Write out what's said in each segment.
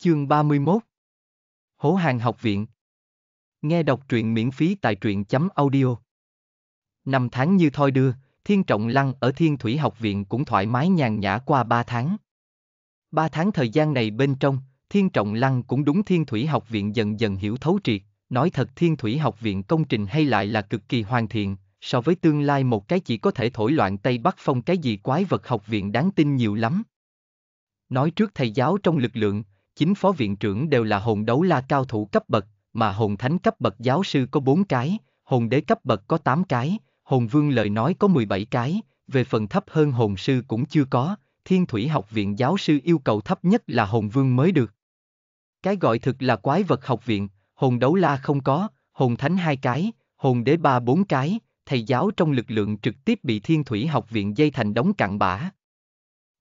Chương 31 Hố hàng học viện Nghe đọc truyện miễn phí tại truyện chấm audio Năm tháng như thoi đưa, Thiên Trọng Lăng ở Thiên Thủy học viện cũng thoải mái nhàn nhã qua ba tháng. Ba tháng thời gian này bên trong, Thiên Trọng Lăng cũng đúng Thiên Thủy học viện dần dần hiểu thấu triệt, nói thật Thiên Thủy học viện công trình hay lại là cực kỳ hoàn thiện, so với tương lai một cái chỉ có thể thổi loạn Tây Bắc phong cái gì quái vật học viện đáng tin nhiều lắm. Nói trước thầy giáo trong lực lượng, Chính phó viện trưởng đều là hồn đấu la cao thủ cấp bậc, mà hồn thánh cấp bậc giáo sư có 4 cái, hồn đế cấp bậc có 8 cái, hồn vương lời nói có 17 cái, về phần thấp hơn hồn sư cũng chưa có, thiên thủy học viện giáo sư yêu cầu thấp nhất là hồn vương mới được. Cái gọi thực là quái vật học viện, hồn đấu la không có, hồn thánh hai cái, hồn đế ba bốn cái, thầy giáo trong lực lượng trực tiếp bị thiên thủy học viện dây thành đóng cặn bã.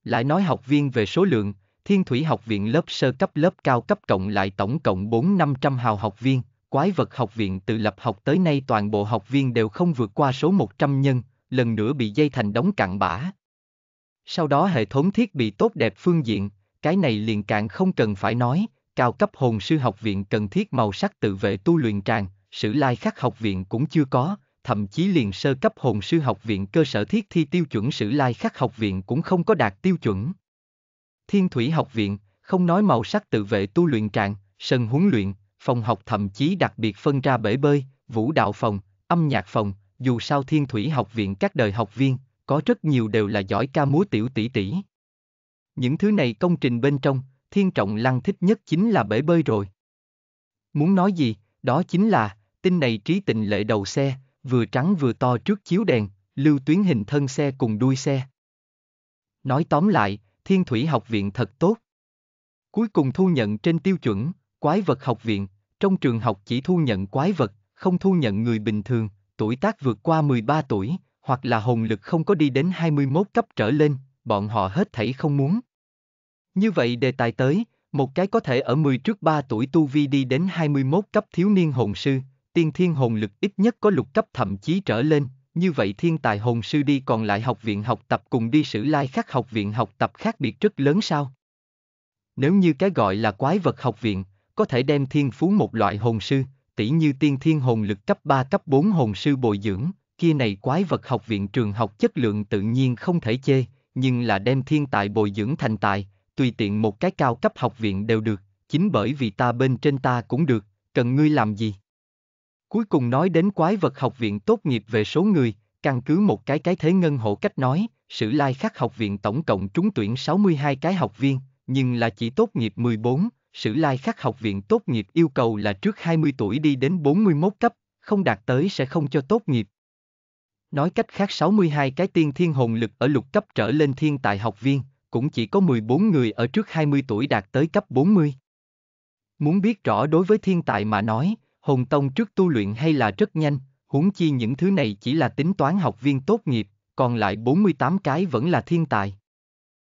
Lại nói học viên về số lượng, Thiên Thủy Học viện lớp sơ cấp lớp cao cấp cộng lại tổng cộng 4-500 hào học viên, quái vật học viện tự lập học tới nay toàn bộ học viên đều không vượt qua số 100 nhân, lần nữa bị dây thành đóng cạn bã. Sau đó hệ thống thiết bị tốt đẹp phương diện, cái này liền cạn không cần phải nói, cao cấp hồn sư học viện cần thiết màu sắc tự vệ tu luyện tràn, sử lai khắc học viện cũng chưa có, thậm chí liền sơ cấp hồn sư học viện cơ sở thiết thi tiêu chuẩn sử lai khắc học viện cũng không có đạt tiêu chuẩn. Thiên Thủy Học Viện, không nói màu sắc tự vệ tu luyện trạng, sân huấn luyện, phòng học thậm chí đặc biệt phân ra bể bơi, vũ đạo phòng, âm nhạc phòng, dù sao Thiên Thủy Học Viện các đời học viên, có rất nhiều đều là giỏi ca múa tiểu tỷ tỷ. Những thứ này công trình bên trong, Thiên Trọng Lăng thích nhất chính là bể bơi rồi. Muốn nói gì, đó chính là, tin này trí tình lệ đầu xe, vừa trắng vừa to trước chiếu đèn, lưu tuyến hình thân xe cùng đuôi xe. Nói tóm lại, Thiên Thủy Học Viện thật tốt. Cuối cùng thu nhận trên tiêu chuẩn, quái vật học viện, trong trường học chỉ thu nhận quái vật, không thu nhận người bình thường, tuổi tác vượt qua 13 tuổi, hoặc là hồn lực không có đi đến 21 cấp trở lên, bọn họ hết thảy không muốn. Như vậy đề tài tới, một cái có thể ở 10 trước 3 tuổi tu vi đi đến 21 cấp thiếu niên hồn sư, tiên thiên hồn lực ít nhất có lục cấp thậm chí trở lên, như vậy thiên tài hồn sư đi còn lại học viện học tập cùng đi sử lai khác học viện học tập khác biệt rất lớn sao? Nếu như cái gọi là quái vật học viện, có thể đem thiên phú một loại hồn sư, tỷ như tiên thiên hồn lực cấp 3 cấp 4 hồn sư bồi dưỡng, kia này quái vật học viện trường học chất lượng tự nhiên không thể chê, nhưng là đem thiên tài bồi dưỡng thành tài, tùy tiện một cái cao cấp học viện đều được, chính bởi vì ta bên trên ta cũng được, cần ngươi làm gì? Cuối cùng nói đến quái vật học viện tốt nghiệp về số người, căn cứ một cái cái thế ngân hộ cách nói, sử lai khắc học viện tổng cộng trúng tuyển 62 cái học viên, nhưng là chỉ tốt nghiệp 14, sử lai khắc học viện tốt nghiệp yêu cầu là trước 20 tuổi đi đến 41 cấp, không đạt tới sẽ không cho tốt nghiệp. Nói cách khác 62 cái tiên thiên hồn lực ở lục cấp trở lên thiên tài học viên, cũng chỉ có 14 người ở trước 20 tuổi đạt tới cấp 40. Muốn biết rõ đối với thiên tài mà nói, Hồn Tông trước tu luyện hay là rất nhanh, huống chi những thứ này chỉ là tính toán học viên tốt nghiệp, còn lại 48 cái vẫn là thiên tài.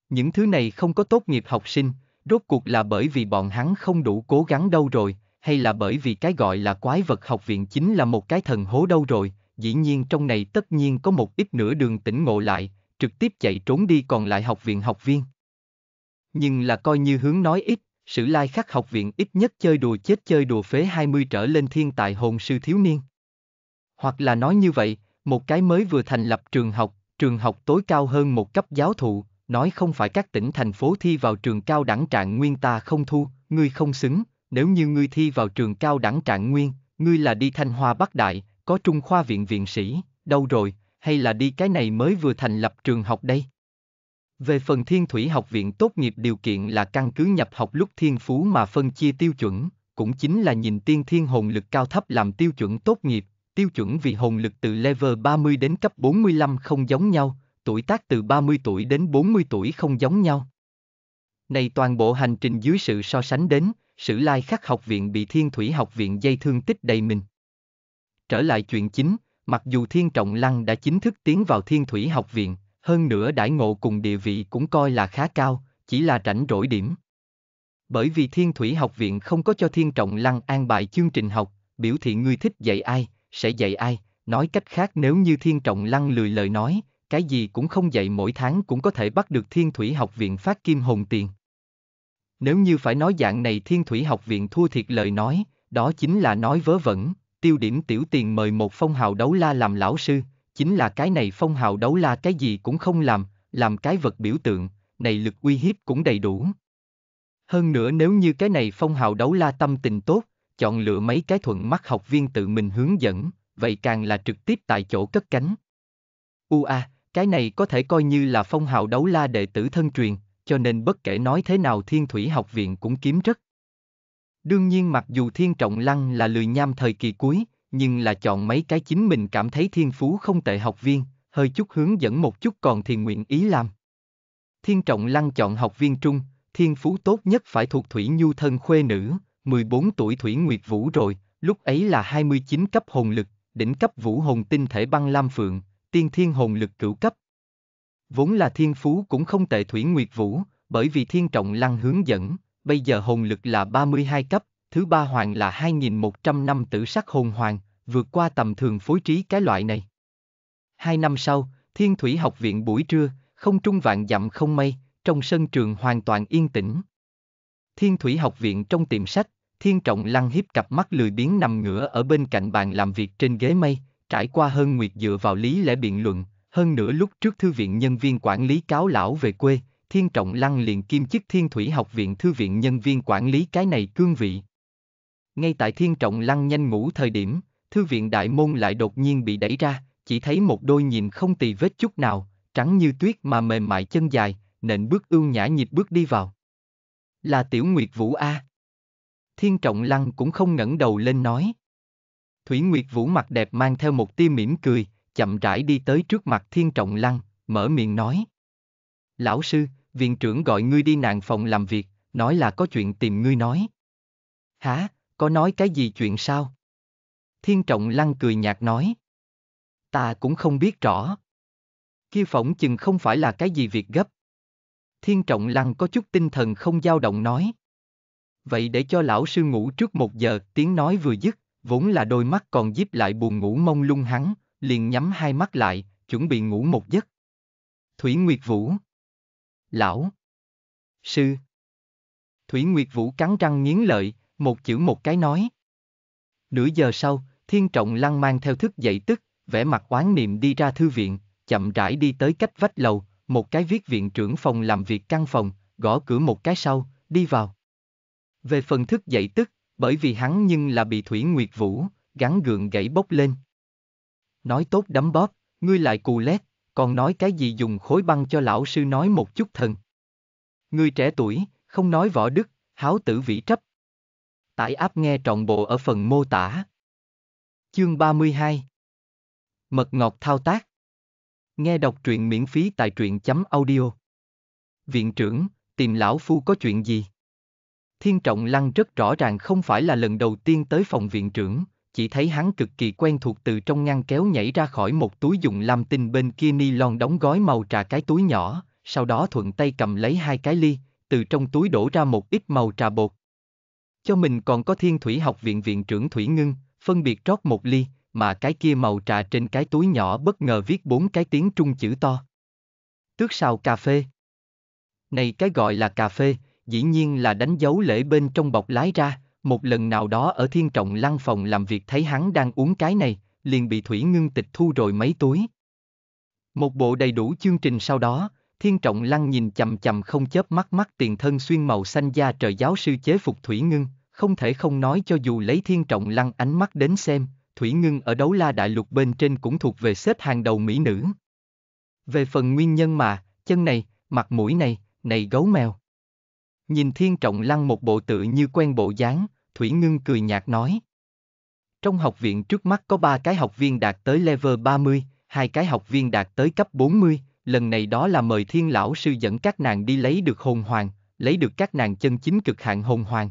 Những thứ này không có tốt nghiệp học sinh, rốt cuộc là bởi vì bọn hắn không đủ cố gắng đâu rồi, hay là bởi vì cái gọi là quái vật học viện chính là một cái thần hố đâu rồi, dĩ nhiên trong này tất nhiên có một ít nửa đường tỉnh ngộ lại, trực tiếp chạy trốn đi còn lại học viện học viên. Nhưng là coi như hướng nói ít, Sử lai khắc học viện ít nhất chơi đùa chết chơi đùa phế 20 trở lên thiên tài hồn sư thiếu niên. Hoặc là nói như vậy, một cái mới vừa thành lập trường học, trường học tối cao hơn một cấp giáo thụ, nói không phải các tỉnh thành phố thi vào trường cao đẳng trạng nguyên ta không thu, ngươi không xứng, nếu như ngươi thi vào trường cao đẳng trạng nguyên, ngươi là đi thanh hoa bắc đại, có trung khoa viện viện sĩ, đâu rồi, hay là đi cái này mới vừa thành lập trường học đây? Về phần thiên thủy học viện tốt nghiệp điều kiện là căn cứ nhập học lúc thiên phú mà phân chia tiêu chuẩn, cũng chính là nhìn tiên thiên hồn lực cao thấp làm tiêu chuẩn tốt nghiệp, tiêu chuẩn vì hồn lực từ level 30 đến cấp 45 không giống nhau, tuổi tác từ 30 tuổi đến 40 tuổi không giống nhau. Này toàn bộ hành trình dưới sự so sánh đến, sử lai khắc học viện bị thiên thủy học viện dây thương tích đầy mình. Trở lại chuyện chính, mặc dù thiên trọng lăng đã chính thức tiến vào thiên thủy học viện, hơn nữa đãi ngộ cùng địa vị cũng coi là khá cao, chỉ là rảnh rỗi điểm. Bởi vì Thiên Thủy Học Viện không có cho Thiên Trọng Lăng an bài chương trình học, biểu thị ngươi thích dạy ai, sẽ dạy ai, nói cách khác nếu như Thiên Trọng Lăng lười lời nói, cái gì cũng không dạy mỗi tháng cũng có thể bắt được Thiên Thủy Học Viện phát kim hồn tiền. Nếu như phải nói dạng này Thiên Thủy Học Viện thua thiệt lời nói, đó chính là nói vớ vẩn, tiêu điểm tiểu tiền mời một phong hào đấu la làm lão sư, chính là cái này phong hào đấu la cái gì cũng không làm, làm cái vật biểu tượng, này lực uy hiếp cũng đầy đủ. Hơn nữa nếu như cái này phong hào đấu la tâm tình tốt, chọn lựa mấy cái thuận mắt học viên tự mình hướng dẫn, vậy càng là trực tiếp tại chỗ cất cánh. Ua, cái này có thể coi như là phong hào đấu la đệ tử thân truyền, cho nên bất kể nói thế nào thiên thủy học viện cũng kiếm rất. Đương nhiên mặc dù thiên trọng lăng là lười nham thời kỳ cuối, nhưng là chọn mấy cái chính mình cảm thấy thiên phú không tệ học viên, hơi chút hướng dẫn một chút còn thì nguyện ý làm. Thiên Trọng Lăng chọn học viên trung, thiên phú tốt nhất phải thuộc Thủy Nhu thân khuê nữ, 14 tuổi Thủy Nguyệt Vũ rồi, lúc ấy là 29 cấp hồn lực, đỉnh cấp vũ hồn tinh thể băng lam phượng, tiên thiên hồn lực cửu cấp. Vốn là thiên phú cũng không tệ Thủy Nguyệt Vũ, bởi vì thiên trọng lăng hướng dẫn, bây giờ hồn lực là 32 cấp, thứ ba hoàng là 2.100 năm tử sắc hồn hoàng, vượt qua tầm thường phối trí cái loại này. Hai năm sau, Thiên Thủy Học viện buổi trưa, không trung vạn dặm không mây, trong sân trường hoàn toàn yên tĩnh. Thiên Thủy Học viện trong tiệm sách, Thiên Trọng Lăng hiếp cặp mắt lười biếng nằm ngửa ở bên cạnh bàn làm việc trên ghế mây, trải qua hơn nguyệt dựa vào lý lẽ biện luận, hơn nữa lúc trước thư viện nhân viên quản lý cáo lão về quê, Thiên Trọng Lăng liền kiêm chức Thiên Thủy Học viện thư viện nhân viên quản lý cái này cương vị ngay tại thiên trọng lăng nhanh ngủ thời điểm, thư viện đại môn lại đột nhiên bị đẩy ra, chỉ thấy một đôi nhìn không tì vết chút nào, trắng như tuyết mà mềm mại chân dài, nện bước ưu nhã nhịp bước đi vào. Là tiểu Nguyệt Vũ A. Thiên trọng lăng cũng không ngẩng đầu lên nói. Thủy Nguyệt Vũ mặt đẹp mang theo một tia mỉm cười, chậm rãi đi tới trước mặt thiên trọng lăng, mở miệng nói. Lão sư, viện trưởng gọi ngươi đi nàng phòng làm việc, nói là có chuyện tìm ngươi nói. Hả, có nói cái gì chuyện sao? Thiên Trọng Lăng cười nhạt nói. Ta cũng không biết rõ. Kia phỏng chừng không phải là cái gì việc gấp. Thiên Trọng Lăng có chút tinh thần không dao động nói. Vậy để cho lão sư ngủ trước một giờ, tiếng nói vừa dứt, vốn là đôi mắt còn díp lại buồn ngủ mông lung hắn, liền nhắm hai mắt lại, chuẩn bị ngủ một giấc. Thủy Nguyệt Vũ Lão Sư Thủy Nguyệt Vũ cắn răng nghiến lợi, một chữ một cái nói. Nửa giờ sau, Thiên Trọng Lăng mang theo thức dậy tức, vẻ mặt oán niệm đi ra thư viện, chậm rãi đi tới cách vách lầu, một cái viết viện trưởng phòng làm việc căn phòng, gõ cửa một cái sau, đi vào. Về phần thức dậy tức, bởi vì hắn nhưng là bị Thủy Nguyệt Vũ, gắn gượng gãy bốc lên. Nói tốt đấm bóp, ngươi lại cù lét, còn nói cái gì dùng khối băng cho lão sư nói một chút thần. Ngươi trẻ tuổi, không nói võ đức, háo tử vĩ trấp, Tải app nghe trọn bộ ở phần mô tả. Chương 32 Mật ngọt thao tác Nghe đọc truyện miễn phí tại truyện.audio chấm Viện trưởng, tìm lão phu có chuyện gì? Thiên Trọng Lăng rất rõ ràng không phải là lần đầu tiên tới phòng viện trưởng, chỉ thấy hắn cực kỳ quen thuộc từ trong ngăn kéo nhảy ra khỏi một túi dùng lam tinh bên kia ni lon đóng gói màu trà cái túi nhỏ, sau đó thuận tay cầm lấy hai cái ly, từ trong túi đổ ra một ít màu trà bột, cho mình còn có thiên thủy học viện viện trưởng Thủy Ngưng, phân biệt rót một ly, mà cái kia màu trà trên cái túi nhỏ bất ngờ viết bốn cái tiếng trung chữ to. Tước sao cà phê. Này cái gọi là cà phê, dĩ nhiên là đánh dấu lễ bên trong bọc lái ra, một lần nào đó ở thiên trọng lăng phòng làm việc thấy hắn đang uống cái này, liền bị Thủy Ngưng tịch thu rồi mấy túi. Một bộ đầy đủ chương trình sau đó, Thiên Trọng Lăng nhìn chầm chầm không chớp mắt mắt tiền thân xuyên màu xanh da trời giáo sư chế phục Thủy Ngưng, không thể không nói cho dù lấy thiên trọng lăng ánh mắt đến xem, Thủy Ngưng ở đấu la đại lục bên trên cũng thuộc về xếp hàng đầu mỹ nữ. Về phần nguyên nhân mà, chân này, mặt mũi này, này gấu mèo. Nhìn thiên trọng lăng một bộ tự như quen bộ dáng, Thủy Ngưng cười nhạt nói. Trong học viện trước mắt có ba cái học viên đạt tới level 30, hai cái học viên đạt tới cấp 40, lần này đó là mời thiên lão sư dẫn các nàng đi lấy được hồn hoàng, lấy được các nàng chân chính cực hạng hồn hoàng.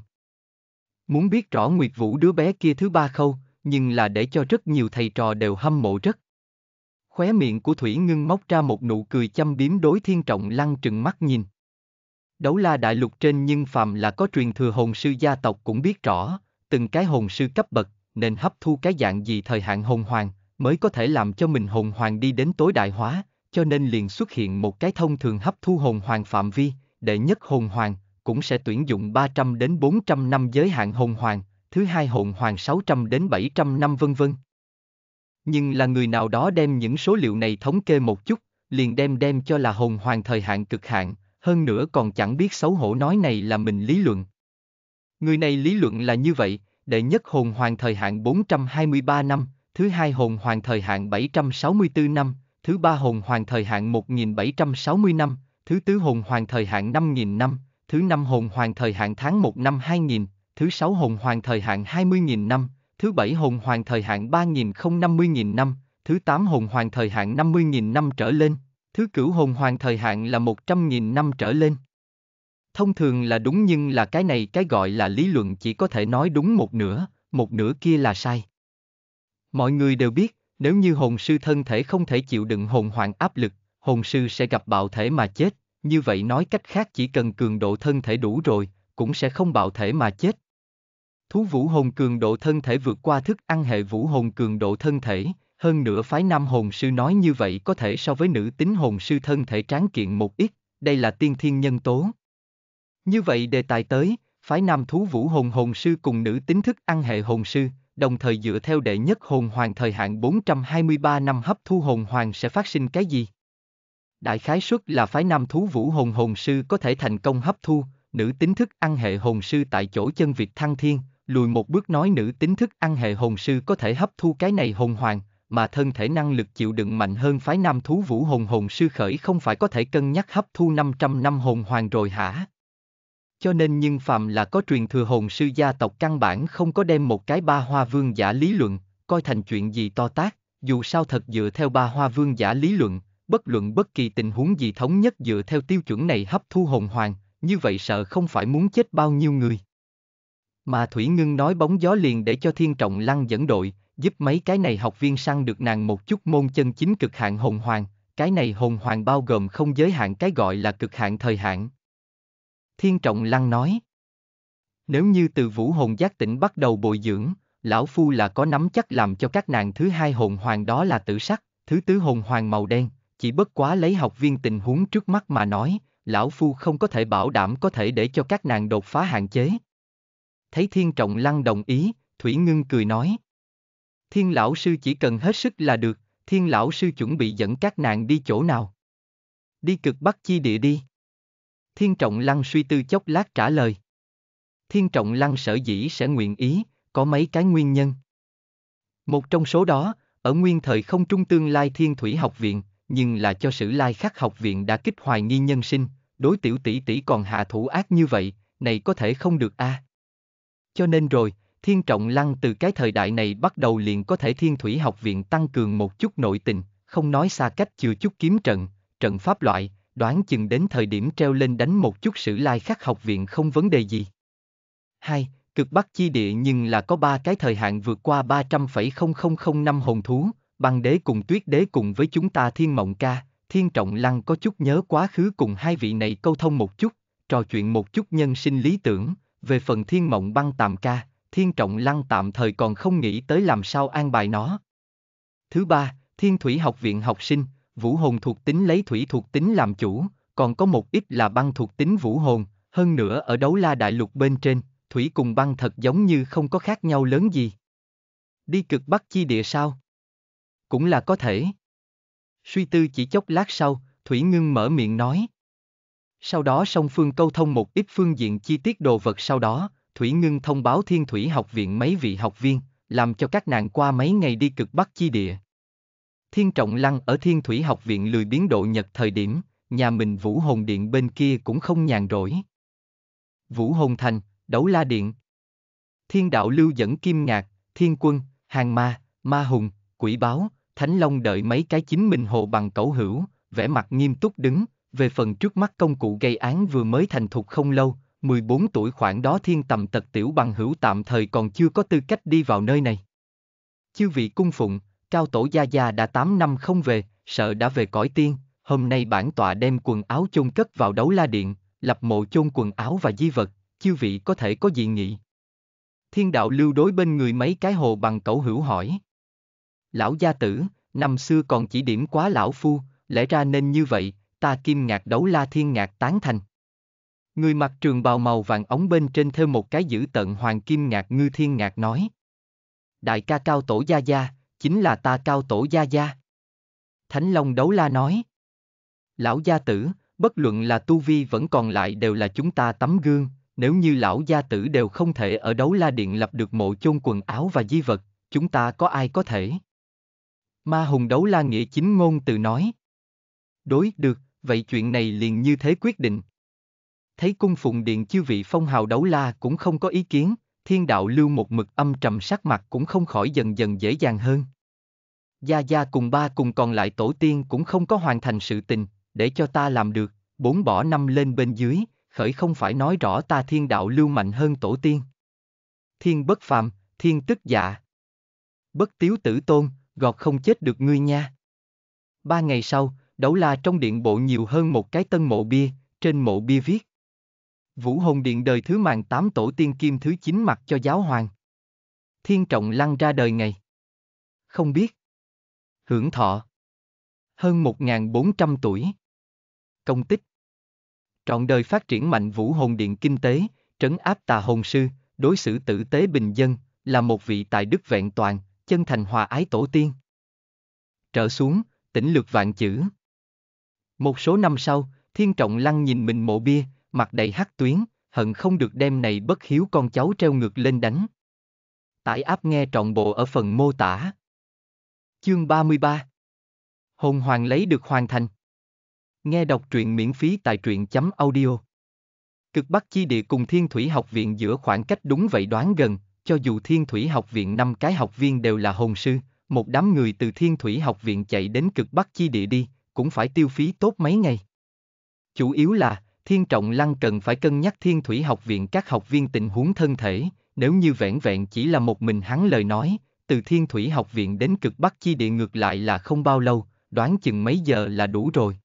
Muốn biết rõ Nguyệt Vũ đứa bé kia thứ ba khâu, nhưng là để cho rất nhiều thầy trò đều hâm mộ rất. Khóe miệng của Thủy Ngưng móc ra một nụ cười chăm biếm đối thiên trọng lăng trừng mắt nhìn. Đấu la đại lục trên nhưng phàm là có truyền thừa hồn sư gia tộc cũng biết rõ, từng cái hồn sư cấp bậc, nên hấp thu cái dạng gì thời hạn hồn hoàng, mới có thể làm cho mình hồn hoàng đi đến tối đại hóa, cho nên liền xuất hiện một cái thông thường hấp thu hồn hoàng phạm vi, để nhất hồn hoàng, cũng sẽ tuyển dụng 300 đến 400 năm giới hạn hồn hoàng, thứ hai hồn hoàng 600 đến 700 năm vân vân. Nhưng là người nào đó đem những số liệu này thống kê một chút, liền đem đem cho là hồn hoàng thời hạn cực hạn, hơn nữa còn chẳng biết xấu hổ nói này là mình lý luận. Người này lý luận là như vậy, đệ nhất hồn hoàng thời hạn 423 năm, thứ hai hồn hoàng thời hạn 764 năm, thứ ba hồn hoàng thời hạn 1760 năm, thứ tứ hồn hoàng thời hạn 5000 năm, thứ năm hồn hoàng thời hạn tháng 1 năm 2000, thứ sáu hồn hoàng thời hạn 20.000 năm, thứ bảy hồn hoàng thời hạn 3.050.000 năm, thứ tám hồn hoàng thời hạn 50.000 năm trở lên, thứ cửu hồn hoàng thời hạn là 100.000 năm trở lên. Thông thường là đúng nhưng là cái này cái gọi là lý luận chỉ có thể nói đúng một nửa, một nửa kia là sai. Mọi người đều biết, nếu như hồn sư thân thể không thể chịu đựng hồn hoàng áp lực, hồn sư sẽ gặp bạo thể mà chết, như vậy nói cách khác chỉ cần cường độ thân thể đủ rồi, cũng sẽ không bạo thể mà chết. Thú vũ hồn cường độ thân thể vượt qua thức ăn hệ vũ hồn cường độ thân thể, hơn nữa phái nam hồn sư nói như vậy có thể so với nữ tính hồn sư thân thể tráng kiện một ít, đây là tiên thiên nhân tố. Như vậy đề tài tới, phái nam thú vũ hồn hồn sư cùng nữ tính thức ăn hệ hồn sư, đồng thời dựa theo đệ nhất hồn hoàng thời hạn 423 năm hấp thu hồn hoàng sẽ phát sinh cái gì? Đại khái suất là phái nam thú vũ hồn hồn sư có thể thành công hấp thu, nữ tính thức ăn hệ hồn sư tại chỗ chân Việt thăng thiên, lùi một bước nói nữ tính thức ăn hệ hồn sư có thể hấp thu cái này hồn hoàng, mà thân thể năng lực chịu đựng mạnh hơn phái nam thú vũ hồn hồn sư khởi không phải có thể cân nhắc hấp thu 500 năm hồn hoàng rồi hả? Cho nên nhưng phàm là có truyền thừa hồn sư gia tộc căn bản không có đem một cái ba hoa vương giả lý luận, coi thành chuyện gì to tác, dù sao thật dựa theo ba hoa vương giả lý luận, bất luận bất kỳ tình huống gì thống nhất dựa theo tiêu chuẩn này hấp thu hồn hoàng, như vậy sợ không phải muốn chết bao nhiêu người. Mà Thủy Ngưng nói bóng gió liền để cho Thiên Trọng Lăng dẫn đội, giúp mấy cái này học viên săn được nàng một chút môn chân chính cực hạn hồn hoàng, cái này hồn hoàng bao gồm không giới hạn cái gọi là cực hạn thời hạn. Thiên Trọng Lăng nói, nếu như từ vũ hồn giác tỉnh bắt đầu bồi dưỡng, lão phu là có nắm chắc làm cho các nàng thứ hai hồn hoàng đó là tử sắc, thứ tứ hồn hoàng màu đen, chỉ bất quá lấy học viên tình huống trước mắt mà nói, lão phu không có thể bảo đảm có thể để cho các nàng đột phá hạn chế. Thấy Thiên Trọng Lăng đồng ý, Thủy Ngưng cười nói. Thiên lão sư chỉ cần hết sức là được, thiên lão sư chuẩn bị dẫn các nàng đi chỗ nào? Đi cực bắc chi địa đi. Thiên Trọng Lăng suy tư chốc lát trả lời. Thiên Trọng Lăng sở dĩ sẽ nguyện ý, có mấy cái nguyên nhân. Một trong số đó, ở nguyên thời không trung tương lai thiên thủy học viện, nhưng là cho sử lai khắc học viện đã kích hoài nghi nhân sinh, đối tiểu tỷ tỷ còn hạ thủ ác như vậy, này có thể không được a. À. Cho nên rồi, Thiên Trọng Lăng từ cái thời đại này bắt đầu liền có thể Thiên Thủy học viện tăng cường một chút nội tình, không nói xa cách chừa chút kiếm trận, trận pháp loại, đoán chừng đến thời điểm treo lên đánh một chút sử lai khắc học viện không vấn đề gì. 2. Cực Bắc chi địa nhưng là có ba cái thời hạn vượt qua năm hồn thú, băng đế cùng tuyết đế cùng với chúng ta thiên mộng ca, thiên trọng lăng có chút nhớ quá khứ cùng hai vị này câu thông một chút, trò chuyện một chút nhân sinh lý tưởng, về phần thiên mộng băng tạm ca, thiên trọng lăng tạm thời còn không nghĩ tới làm sao an bài nó. Thứ ba, thiên thủy học viện học sinh, vũ hồn thuộc tính lấy thủy thuộc tính làm chủ, còn có một ít là băng thuộc tính vũ hồn, hơn nữa ở đấu la đại lục bên trên, thủy cùng băng thật giống như không có khác nhau lớn gì. Đi cực bắc chi địa sao? cũng là có thể. Suy tư chỉ chốc lát sau, Thủy Ngưng mở miệng nói. Sau đó song phương câu thông một ít phương diện chi tiết đồ vật sau đó, Thủy Ngưng thông báo Thiên Thủy học viện mấy vị học viên, làm cho các nàng qua mấy ngày đi cực bắc chi địa. Thiên Trọng Lăng ở Thiên Thủy học viện lười biến độ nhật thời điểm, nhà mình Vũ Hồn Điện bên kia cũng không nhàn rỗi. Vũ Hồn Thành, Đấu La Điện Thiên Đạo Lưu dẫn Kim Ngạc, Thiên Quân, Hàng Ma, Ma Hùng, Quỷ Báo, Thánh Long đợi mấy cái chính mình hộ bằng cẩu hữu, vẻ mặt nghiêm túc đứng, về phần trước mắt công cụ gây án vừa mới thành thục không lâu, 14 tuổi khoảng đó thiên tầm tật tiểu bằng hữu tạm thời còn chưa có tư cách đi vào nơi này. Chư vị cung phụng, cao tổ gia gia đã 8 năm không về, sợ đã về cõi tiên, hôm nay bản tọa đem quần áo chôn cất vào đấu la điện, lập mộ chôn quần áo và di vật, chư vị có thể có gì nghị. Thiên đạo lưu đối bên người mấy cái hồ bằng cẩu hữu hỏi lão gia tử, năm xưa còn chỉ điểm quá lão phu, lẽ ra nên như vậy, ta kim ngạc đấu la thiên ngạc tán thành. Người mặc trường bào màu vàng ống bên trên thêm một cái giữ tận hoàng kim ngạc ngư thiên ngạc nói. Đại ca cao tổ gia gia, chính là ta cao tổ gia gia. Thánh Long đấu la nói. Lão gia tử, bất luận là tu vi vẫn còn lại đều là chúng ta tấm gương, nếu như lão gia tử đều không thể ở đấu la điện lập được mộ chôn quần áo và di vật, chúng ta có ai có thể? Ma Hùng Đấu La Nghĩa chính ngôn từ nói. Đối, được, vậy chuyện này liền như thế quyết định. Thấy cung phụng điện chư vị phong hào đấu la cũng không có ý kiến, thiên đạo lưu một mực âm trầm sắc mặt cũng không khỏi dần dần dễ dàng hơn. Gia Gia cùng ba cùng còn lại tổ tiên cũng không có hoàn thành sự tình, để cho ta làm được, bốn bỏ năm lên bên dưới, khởi không phải nói rõ ta thiên đạo lưu mạnh hơn tổ tiên. Thiên bất phàm, thiên tức dạ. Bất tiếu tử tôn, gọt không chết được ngươi nha. Ba ngày sau, đấu la trong điện bộ nhiều hơn một cái tân mộ bia, trên mộ bia viết. Vũ Hồn Điện đời thứ màn tám tổ tiên kim thứ chín mặt cho giáo hoàng. Thiên trọng lăng ra đời ngày. Không biết. Hưởng thọ. Hơn 1.400 tuổi. Công tích. Trọn đời phát triển mạnh Vũ Hồn Điện kinh tế, trấn áp tà hồn sư, đối xử tử tế bình dân, là một vị tài đức vẹn toàn, chân thành hòa ái tổ tiên. Trở xuống, tỉnh lược vạn chữ. Một số năm sau, Thiên Trọng Lăng nhìn mình mộ bia, mặt đầy hắc tuyến, hận không được đem này bất hiếu con cháu treo ngược lên đánh. Tải áp nghe trọn bộ ở phần mô tả. Chương 33 Hồn Hoàng lấy được hoàn thành. Nghe đọc truyện miễn phí tại truyện chấm audio. Cực Bắc Chi Địa cùng Thiên Thủy Học Viện giữa khoảng cách đúng vậy đoán gần, cho dù Thiên Thủy Học Viện năm cái học viên đều là hồn sư, một đám người từ Thiên Thủy Học Viện chạy đến cực Bắc chi địa đi, cũng phải tiêu phí tốt mấy ngày. Chủ yếu là, Thiên Trọng Lăng cần phải cân nhắc Thiên Thủy Học Viện các học viên tình huống thân thể, nếu như vẹn vẹn chỉ là một mình hắn lời nói, từ Thiên Thủy Học Viện đến cực Bắc chi địa ngược lại là không bao lâu, đoán chừng mấy giờ là đủ rồi.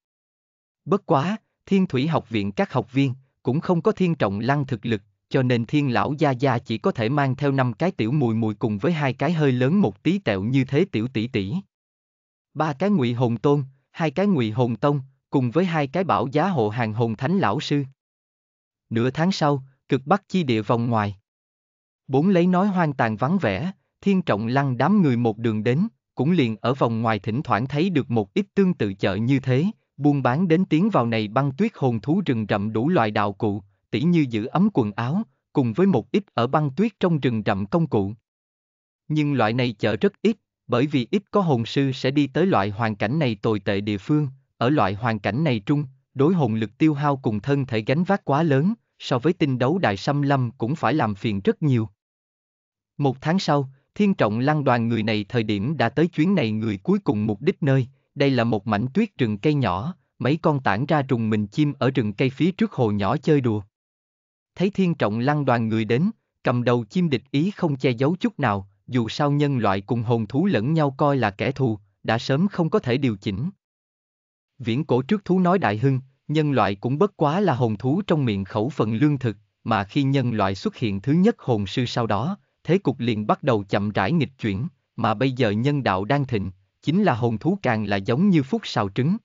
Bất quá, Thiên Thủy Học Viện các học viên cũng không có Thiên Trọng Lăng thực lực, cho nên thiên lão gia gia chỉ có thể mang theo năm cái tiểu mùi mùi cùng với hai cái hơi lớn một tí tẹo như thế tiểu tỷ tỷ. Ba cái ngụy hồn tôn, hai cái ngụy hồn tông, cùng với hai cái bảo giá hộ hàng hồn thánh lão sư. Nửa tháng sau, cực bắc chi địa vòng ngoài. Bốn lấy nói hoang tàn vắng vẻ, thiên trọng lăng đám người một đường đến, cũng liền ở vòng ngoài thỉnh thoảng thấy được một ít tương tự chợ như thế, buôn bán đến tiếng vào này băng tuyết hồn thú rừng rậm đủ loại đạo cụ, tỉ như giữ ấm quần áo, cùng với một ít ở băng tuyết trong rừng rậm công cụ. Nhưng loại này chợ rất ít, bởi vì ít có hồn sư sẽ đi tới loại hoàn cảnh này tồi tệ địa phương, ở loại hoàn cảnh này trung, đối hồn lực tiêu hao cùng thân thể gánh vác quá lớn, so với tinh đấu đại xâm lâm cũng phải làm phiền rất nhiều. Một tháng sau, thiên trọng lăng đoàn người này thời điểm đã tới chuyến này người cuối cùng mục đích nơi, đây là một mảnh tuyết rừng cây nhỏ, mấy con tản ra trùng mình chim ở rừng cây phía trước hồ nhỏ chơi đùa thấy thiên trọng lăng đoàn người đến, cầm đầu chim địch ý không che giấu chút nào, dù sao nhân loại cùng hồn thú lẫn nhau coi là kẻ thù, đã sớm không có thể điều chỉnh. Viễn cổ trước thú nói đại hưng, nhân loại cũng bất quá là hồn thú trong miệng khẩu phần lương thực, mà khi nhân loại xuất hiện thứ nhất hồn sư sau đó, thế cục liền bắt đầu chậm rãi nghịch chuyển, mà bây giờ nhân đạo đang thịnh, chính là hồn thú càng là giống như phúc xào trứng.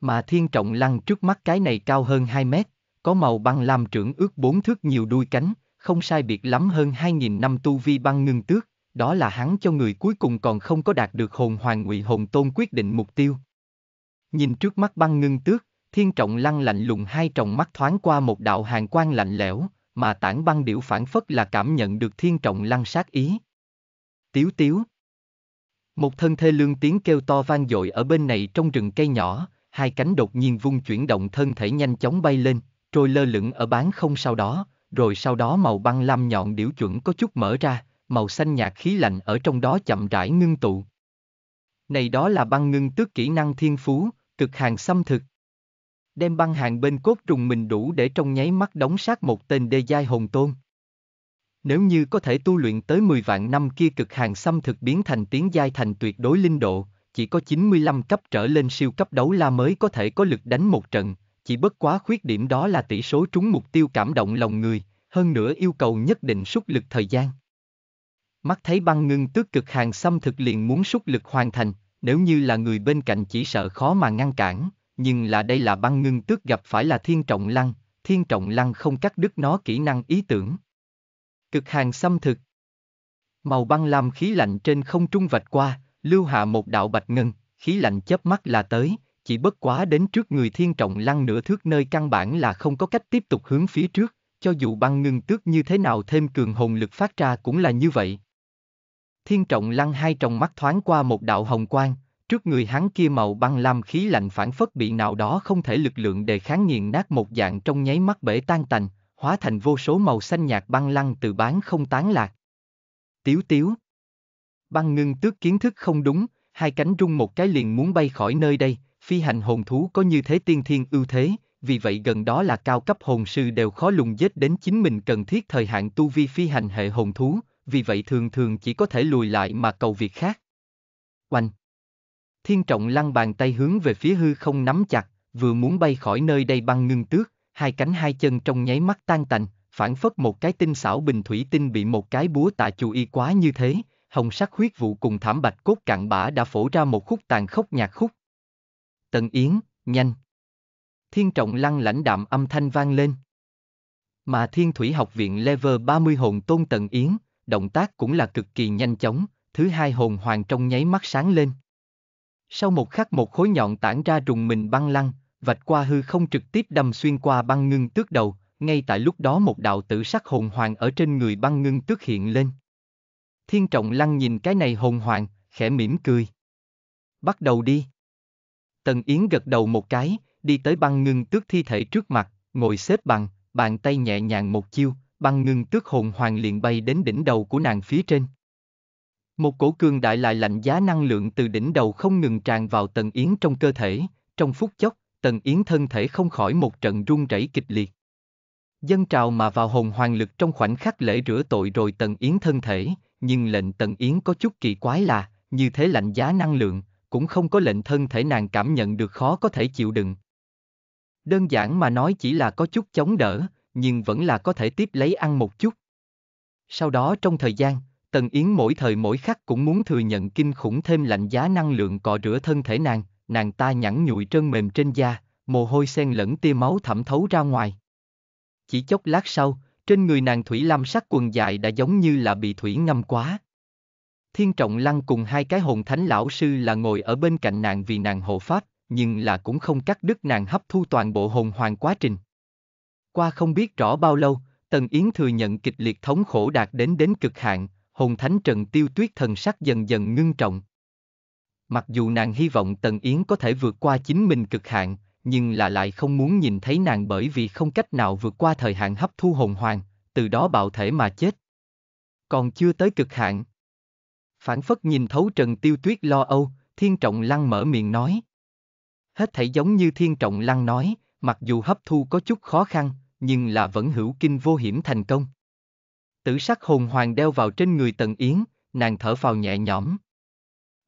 Mà thiên trọng lăng trước mắt cái này cao hơn 2 mét, có màu băng lam trưởng ước bốn thước nhiều đuôi cánh, không sai biệt lắm hơn 2.000 năm tu vi băng ngưng tước, đó là hắn cho người cuối cùng còn không có đạt được hồn hoàng ngụy hồn tôn quyết định mục tiêu. Nhìn trước mắt băng ngưng tước, thiên trọng lăng lạnh lùng hai tròng mắt thoáng qua một đạo hàng quan lạnh lẽo, mà tản băng điểu phản phất là cảm nhận được thiên trọng lăng sát ý. Tiếu tiếu. Một thân thê lương tiếng kêu to vang dội ở bên này trong rừng cây nhỏ, hai cánh đột nhiên vung chuyển động thân thể nhanh chóng bay lên, trôi lơ lửng ở bán không sau đó, rồi sau đó màu băng lam nhọn điểu chuẩn có chút mở ra, màu xanh nhạt khí lạnh ở trong đó chậm rãi ngưng tụ. Này đó là băng ngưng tước kỹ năng thiên phú, cực hàng xâm thực. Đem băng hàng bên cốt trùng mình đủ để trong nháy mắt đóng sát một tên đê giai hồn tôn. Nếu như có thể tu luyện tới 10 vạn năm kia cực hàng xâm thực biến thành tiếng giai thành tuyệt đối linh độ, chỉ có 95 cấp trở lên siêu cấp đấu la mới có thể có lực đánh một trận, chỉ bất quá khuyết điểm đó là tỷ số trúng mục tiêu cảm động lòng người, hơn nữa yêu cầu nhất định súc lực thời gian. Mắt thấy băng ngưng tước cực hàng xâm thực liền muốn súc lực hoàn thành, nếu như là người bên cạnh chỉ sợ khó mà ngăn cản, nhưng là đây là băng ngưng tước gặp phải là thiên trọng lăng, thiên trọng lăng không cắt đứt nó kỹ năng ý tưởng. Cực hàng xâm thực Màu băng làm khí lạnh trên không trung vạch qua, lưu hạ một đạo bạch ngân, khí lạnh chớp mắt là tới, chỉ bất quá đến trước người thiên trọng lăng nửa thước nơi căn bản là không có cách tiếp tục hướng phía trước, cho dù băng ngưng tước như thế nào thêm cường hồn lực phát ra cũng là như vậy. Thiên trọng lăng hai tròng mắt thoáng qua một đạo hồng quang, trước người hắn kia màu băng lam khí lạnh phản phất bị nào đó không thể lực lượng đề kháng nghiền nát một dạng trong nháy mắt bể tan tành, hóa thành vô số màu xanh nhạt băng lăng từ bán không tán lạc. Tiếu tiếu. Băng ngưng tước kiến thức không đúng, hai cánh rung một cái liền muốn bay khỏi nơi đây, phi hành hồn thú có như thế tiên thiên ưu thế, vì vậy gần đó là cao cấp hồn sư đều khó lùng giết đến chính mình cần thiết thời hạn tu vi phi hành hệ hồn thú, vì vậy thường thường chỉ có thể lùi lại mà cầu việc khác. Oanh! Thiên trọng lăn bàn tay hướng về phía hư không nắm chặt, vừa muốn bay khỏi nơi đây băng ngưng tước, hai cánh hai chân trong nháy mắt tan tành, phản phất một cái tinh xảo bình thủy tinh bị một cái búa tạ chủ y quá như thế, hồng sắc huyết vụ cùng thảm bạch cốt cạn bã đã phổ ra một khúc tàn khốc nhạt khúc, Tần Yến, nhanh. Thiên trọng lăng lãnh đạm âm thanh vang lên. Mà thiên thủy học viện level 30 hồn tôn Tần Yến, động tác cũng là cực kỳ nhanh chóng, thứ hai hồn hoàng trong nháy mắt sáng lên. Sau một khắc một khối nhọn tản ra rùng mình băng lăng, vạch qua hư không trực tiếp đâm xuyên qua băng ngưng tước đầu, ngay tại lúc đó một đạo tử sắc hồn hoàng ở trên người băng ngưng tước hiện lên. Thiên trọng lăng nhìn cái này hồn hoàng, khẽ mỉm cười. Bắt đầu đi. Tần Yến gật đầu một cái, đi tới băng ngưng tước thi thể trước mặt, ngồi xếp bằng, bàn tay nhẹ nhàng một chiêu, băng ngưng tước hồn hoàng liền bay đến đỉnh đầu của nàng phía trên. Một cổ cương đại lại lạnh giá năng lượng từ đỉnh đầu không ngừng tràn vào Tần Yến trong cơ thể, trong phút chốc, Tần Yến thân thể không khỏi một trận run rẩy kịch liệt. Dân trào mà vào hồn hoàng lực trong khoảnh khắc lễ rửa tội rồi Tần Yến thân thể, nhưng lệnh Tần Yến có chút kỳ quái là, như thế lạnh giá năng lượng, cũng không có lệnh thân thể nàng cảm nhận được khó có thể chịu đựng. Đơn giản mà nói chỉ là có chút chống đỡ, nhưng vẫn là có thể tiếp lấy ăn một chút. Sau đó trong thời gian, Tần Yến mỗi thời mỗi khắc cũng muốn thừa nhận kinh khủng thêm lạnh giá năng lượng cọ rửa thân thể nàng, nàng ta nhẵn nhụi trơn mềm trên da, mồ hôi xen lẫn tia máu thẩm thấu ra ngoài. Chỉ chốc lát sau, trên người nàng thủy lam sắc quần dài đã giống như là bị thủy ngâm quá. Thiên Trọng Lăng cùng hai cái hồn thánh lão sư là ngồi ở bên cạnh nàng vì nàng hộ pháp, nhưng là cũng không cắt đứt nàng hấp thu toàn bộ hồn hoàng quá trình. Qua không biết rõ bao lâu, Tần Yến thừa nhận kịch liệt thống khổ đạt đến đến cực hạn, hồn thánh Trần Tiêu Tuyết thần sắc dần dần ngưng trọng. Mặc dù nàng hy vọng Tần Yến có thể vượt qua chính mình cực hạn, nhưng là lại không muốn nhìn thấy nàng bởi vì không cách nào vượt qua thời hạn hấp thu hồn hoàng, từ đó bạo thể mà chết. Còn chưa tới cực hạn, Phản phất nhìn thấu Trần Tiêu Tuyết lo âu, Thiên Trọng Lăng mở miệng nói. Hết thảy giống như Thiên Trọng Lăng nói, mặc dù hấp thu có chút khó khăn, nhưng là vẫn hữu kinh vô hiểm thành công. Tử sắc hồn hoàng đeo vào trên người Tần Yến, nàng thở phào nhẹ nhõm.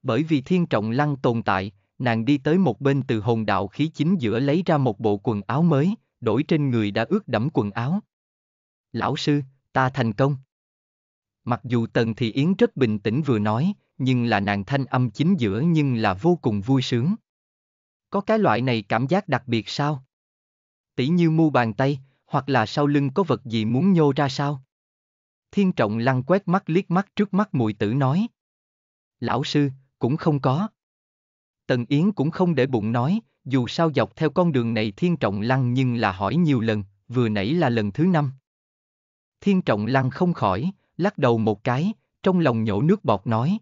Bởi vì Thiên Trọng Lăng tồn tại, nàng đi tới một bên từ hồn đạo khí chính giữa lấy ra một bộ quần áo mới, đổi trên người đã ướt đẫm quần áo. Lão sư, ta thành công. Mặc dù Tần thì Yến rất bình tĩnh vừa nói, nhưng là nàng thanh âm chính giữa nhưng là vô cùng vui sướng. Có cái loại này cảm giác đặc biệt sao? Tỷ như mu bàn tay, hoặc là sau lưng có vật gì muốn nhô ra sao? Thiên trọng lăng quét mắt liếc mắt trước mắt mùi tử nói. Lão sư, cũng không có. Tần Yến cũng không để bụng nói, dù sao dọc theo con đường này thiên trọng lăng nhưng là hỏi nhiều lần, vừa nãy là lần thứ năm. Thiên trọng lăng không khỏi, lắc đầu một cái, trong lòng nhổ nước bọt nói.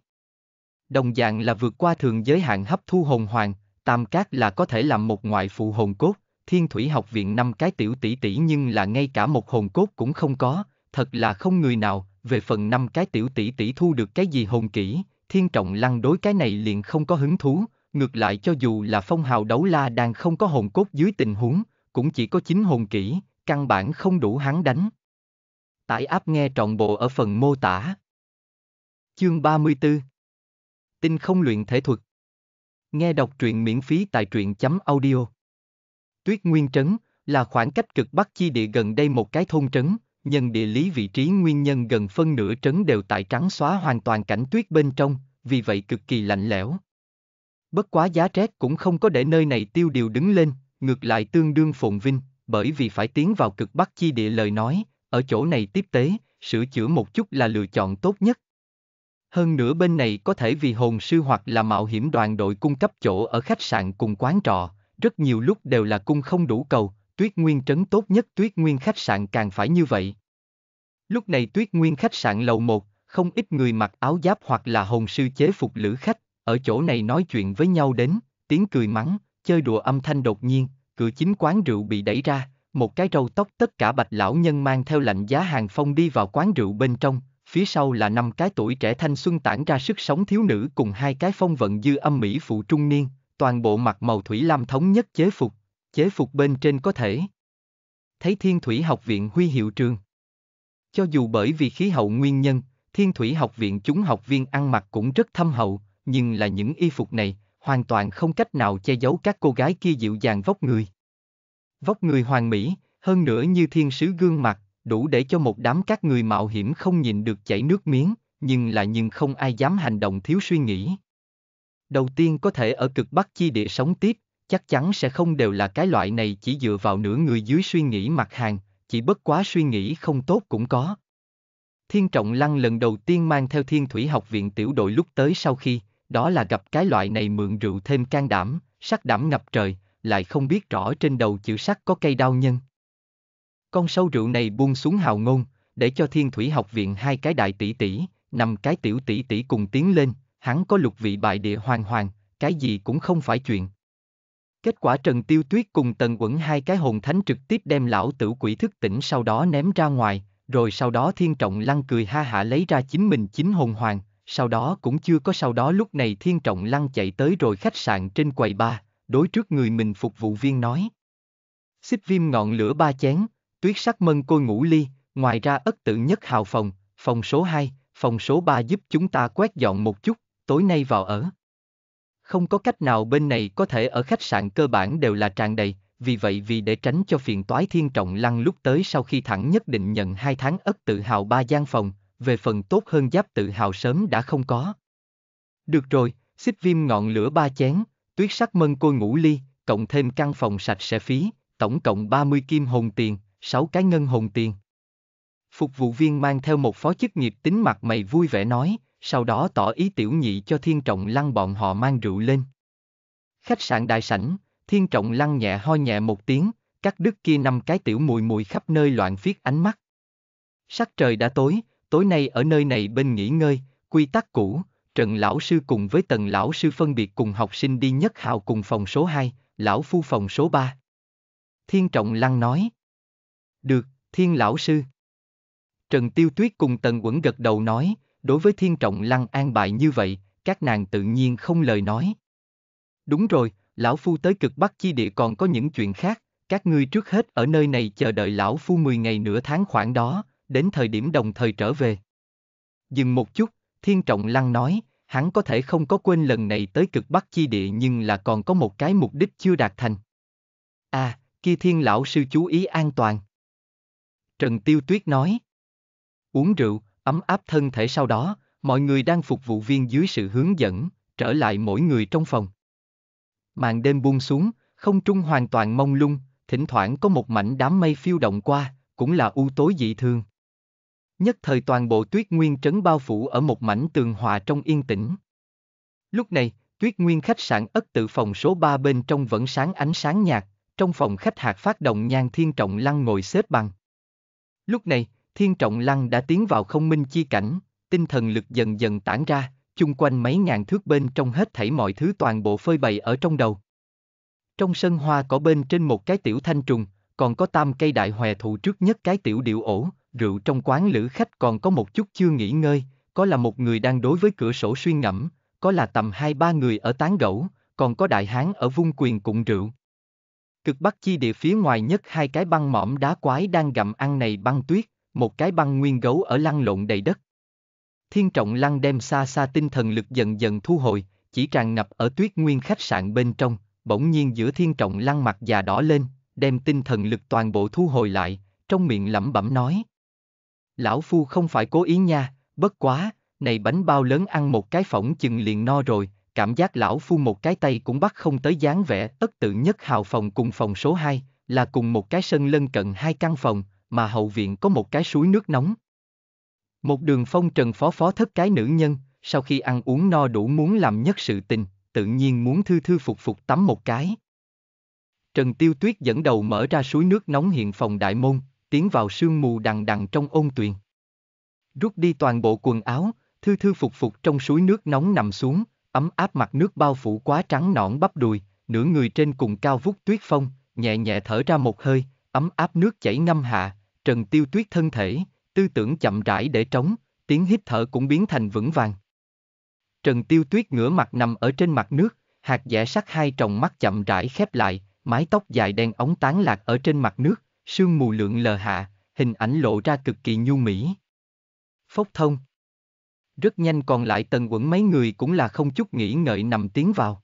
Đồng dạng là vượt qua thường giới hạn hấp thu hồn hoàng, tam cát là có thể làm một ngoại phụ hồn cốt, thiên thủy học viện năm cái tiểu tỷ tỷ nhưng là ngay cả một hồn cốt cũng không có, thật là không người nào, về phần năm cái tiểu tỷ tỷ thu được cái gì hồn kỹ, thiên trọng lăng đối cái này liền không có hứng thú, ngược lại cho dù là phong hào đấu la đang không có hồn cốt dưới tình huống, cũng chỉ có chính hồn kỹ, căn bản không đủ hắn đánh. Tải app nghe trọn bộ ở phần mô tả. Chương 34 Tinh không luyện thể thuật Nghe đọc truyện miễn phí tại truyện.audio chấm Tuyết Nguyên Trấn là khoảng cách cực bắc chi địa gần đây một cái thôn trấn, nhân địa lý vị trí nguyên nhân gần phân nửa trấn đều tại trắng xóa hoàn toàn cảnh tuyết bên trong, vì vậy cực kỳ lạnh lẽo. Bất quá giá rét cũng không có để nơi này tiêu điều đứng lên, ngược lại tương đương phồn vinh, bởi vì phải tiến vào cực bắc chi địa lời nói, ở chỗ này tiếp tế, sửa chữa một chút là lựa chọn tốt nhất. Hơn nữa bên này có thể vì hồn sư hoặc là mạo hiểm đoàn đội cung cấp chỗ ở khách sạn cùng quán trọ, rất nhiều lúc đều là cung không đủ cầu, tuyết nguyên trấn tốt nhất tuyết nguyên khách sạn càng phải như vậy. Lúc này tuyết nguyên khách sạn lầu 1, không ít người mặc áo giáp hoặc là hồn sư chế phục lữ khách, ở chỗ này nói chuyện với nhau đến, tiếng cười mắng, chơi đùa âm thanh đột nhiên, cửa chính quán rượu bị đẩy ra, một cái râu tóc tất cả bạch lão nhân mang theo lạnh giá hàng phong đi vào quán rượu bên trong, phía sau là năm cái tuổi trẻ thanh xuân tản ra sức sống thiếu nữ cùng hai cái phong vận dư âm mỹ phụ trung niên, toàn bộ mặt màu thủy lam thống nhất chế phục, chế phục bên trên có thể. Thấy Thiên Thủy Học Viện huy hiệu trường. Cho dù bởi vì khí hậu nguyên nhân, Thiên Thủy Học Viện chúng học viên ăn mặc cũng rất thâm hậu, nhưng là những y phục này, hoàn toàn không cách nào che giấu các cô gái kia dịu dàng vóc người. Vóc người hoàng mỹ, hơn nữa như thiên sứ gương mặt, đủ để cho một đám các người mạo hiểm không nhìn được chảy nước miếng, nhưng là nhưng không ai dám hành động thiếu suy nghĩ. Đầu tiên có thể ở cực bắc chi địa sống tiếp, chắc chắn sẽ không đều là cái loại này chỉ dựa vào nửa người dưới suy nghĩ mặt hàng, chỉ bất quá suy nghĩ không tốt cũng có. Thiên Trọng Lăng lần đầu tiên mang theo Thiên Thủy Học viện tiểu đội lúc tới sau khi, đó là gặp cái loại này mượn rượu thêm can đảm, sắc đảm ngập trời, lại không biết rõ trên đầu chữ sắt có cây đao nhân. Con sâu rượu này buông xuống hào ngôn, để cho thiên thủy học viện hai cái đại tỷ tỷ, năm cái tiểu tỷ tỷ cùng tiến lên, hắn có lục vị bại địa hoàng hoàng, cái gì cũng không phải chuyện. Kết quả Trần Tiêu Tuyết cùng Tần Quẩn hai cái hồn thánh trực tiếp đem lão tử quỷ thức tỉnh sau đó ném ra ngoài, rồi sau đó Thiên Trọng Lăng cười ha hạ lấy ra chính mình chính hồn hoàng, sau đó cũng chưa có sau đó lúc này Thiên Trọng Lăng chạy tới rồi khách sạn trên quầy ba, đối trước người mình phục vụ viên nói. Xích viêm ngọn lửa ba chén, tuyết sắc mân côi ngủ ly, ngoài ra ất tự nhất hào phòng, phòng số 2, phòng số 3 giúp chúng ta quét dọn một chút, tối nay vào ở. Không có cách nào bên này có thể ở khách sạn cơ bản đều là tràn đầy, vì vậy vì để tránh cho phiền toái thiên trọng lăng lúc tới sau khi thẳng nhất định nhận hai tháng ất tự hào ba gian phòng, về phần tốt hơn giáp tự hào sớm đã không có. Được rồi, xích viêm ngọn lửa ba chén, tuyết sắc mân côi ngũ ly, cộng thêm căn phòng sạch sẽ phí, tổng cộng 30 kim hồn tiền, 6 cái ngân hồn tiền. Phục vụ viên mang theo một phó chức nghiệp tính mặt mày vui vẻ nói, sau đó tỏ ý tiểu nhị cho thiên trọng lăng bọn họ mang rượu lên. Khách sạn đại sảnh, thiên trọng lăng nhẹ ho nhẹ một tiếng, các đứt kia năm cái tiểu mùi mùi khắp nơi loạn phiết ánh mắt. Sắc trời đã tối, tối nay ở nơi này bên nghỉ ngơi, quy tắc cũ, Trần lão sư cùng với Tần lão sư phân biệt cùng học sinh đi nhất hào cùng phòng số 2, lão phu phòng số 3. Thiên Trọng Lăng nói. Được, Thiên lão sư. Trần Tiêu Tuyết cùng Tần Quẩn gật đầu nói, đối với Thiên Trọng Lăng an bài như vậy, các nàng tự nhiên không lời nói. Đúng rồi, lão phu tới cực bắc chi địa còn có những chuyện khác, các ngươi trước hết ở nơi này chờ đợi lão phu 10 ngày nửa tháng khoảng đó, đến thời điểm đồng thời trở về. Dừng một chút, Thiên Trọng Lăng nói, hắn có thể không có quên lần này tới cực bắc chi địa nhưng là còn có một cái mục đích chưa đạt thành. À, kia thiên lão sư chú ý an toàn. Trần Tiêu Tuyết nói. Uống rượu, ấm áp thân thể sau đó, mọi người đang phục vụ viên dưới sự hướng dẫn, trở lại mỗi người trong phòng. Màn đêm buông xuống, không trung hoàn toàn mông lung, thỉnh thoảng có một mảnh đám mây phiêu động qua, cũng là u tối dị thường. Nhất thời toàn bộ tuyết nguyên trấn bao phủ ở một mảnh tường hòa trong yên tĩnh. Lúc này, tuyết nguyên khách sạn ất tự phòng số 3 bên trong vẫn sáng ánh sáng nhạt, trong phòng khách hạt phát động nhan thiên trọng lăng ngồi xếp bằng. Lúc này, thiên trọng lăng đã tiến vào không minh chi cảnh, tinh thần lực dần dần tản ra, chung quanh mấy ngàn thước bên trong hết thảy mọi thứ toàn bộ phơi bày ở trong đầu. Trong sân hoa có bên trên một cái tiểu thanh trùng, còn có tam cây đại hòe thụ trước nhất cái tiểu điệu ổ, rượu trong quán lữ khách còn có một chút chưa nghỉ ngơi, có là một người đang đối với cửa sổ suy ngẫm, có là tầm hai ba người ở tán gẫu, còn có đại hán ở vung quyền cụng rượu. Cực bắc chi địa phía ngoài nhất hai cái băng mỏm đá quái đang gặm ăn này băng tuyết, một cái băng nguyên gấu ở lăn lộn đầy đất. Thiên trọng lăng đem xa xa tinh thần lực dần dần thu hồi, chỉ tràn ngập ở tuyết nguyên khách sạn bên trong, bỗng nhiên giữa thiên trọng lăng mặt già đỏ lên, đem tinh thần lực toàn bộ thu hồi lại, trong miệng lẩm bẩm nói, Lão Phu không phải cố ý nha, bất quá, này bánh bao lớn ăn một cái phỏng chừng liền no rồi, cảm giác lão phu một cái tay cũng bắt không tới dáng vẻ ất tự nhất hào phòng cùng phòng số 2, là cùng một cái sân lân cận hai căn phòng, mà hậu viện có một cái suối nước nóng. Một đường phong trần phó phó thất cái nữ nhân, sau khi ăn uống no đủ muốn làm nhất sự tình, tự nhiên muốn thư thư phục phục tắm một cái. Trần Tiêu Tuyết dẫn đầu mở ra suối nước nóng hiện phòng đại môn, tiến vào sương mù đằng đằng trong ôn tuyền. Rút đi toàn bộ quần áo, thư thư phục phục trong suối nước nóng nằm xuống, ấm áp mặt nước bao phủ quá trắng nõn bắp đùi, nửa người trên cùng cao vút tuyết phong, nhẹ nhẹ thở ra một hơi, ấm áp nước chảy ngâm hạ, trần tiêu tuyết thân thể, tư tưởng chậm rãi để trống, tiếng hít thở cũng biến thành vững vàng. Trần tiêu tuyết ngửa mặt nằm ở trên mặt nước, hạt dẻ sắc hai tròng mắt chậm rãi khép lại, mái tóc dài đen ống tán lạc ở trên mặt nước, sương mù lượng lờ hạ, hình ảnh lộ ra cực kỳ nhu mỹ. Phốc thông. Rất nhanh còn lại tần quẩn mấy người cũng là không chút nghĩ ngợi nằm tiến vào.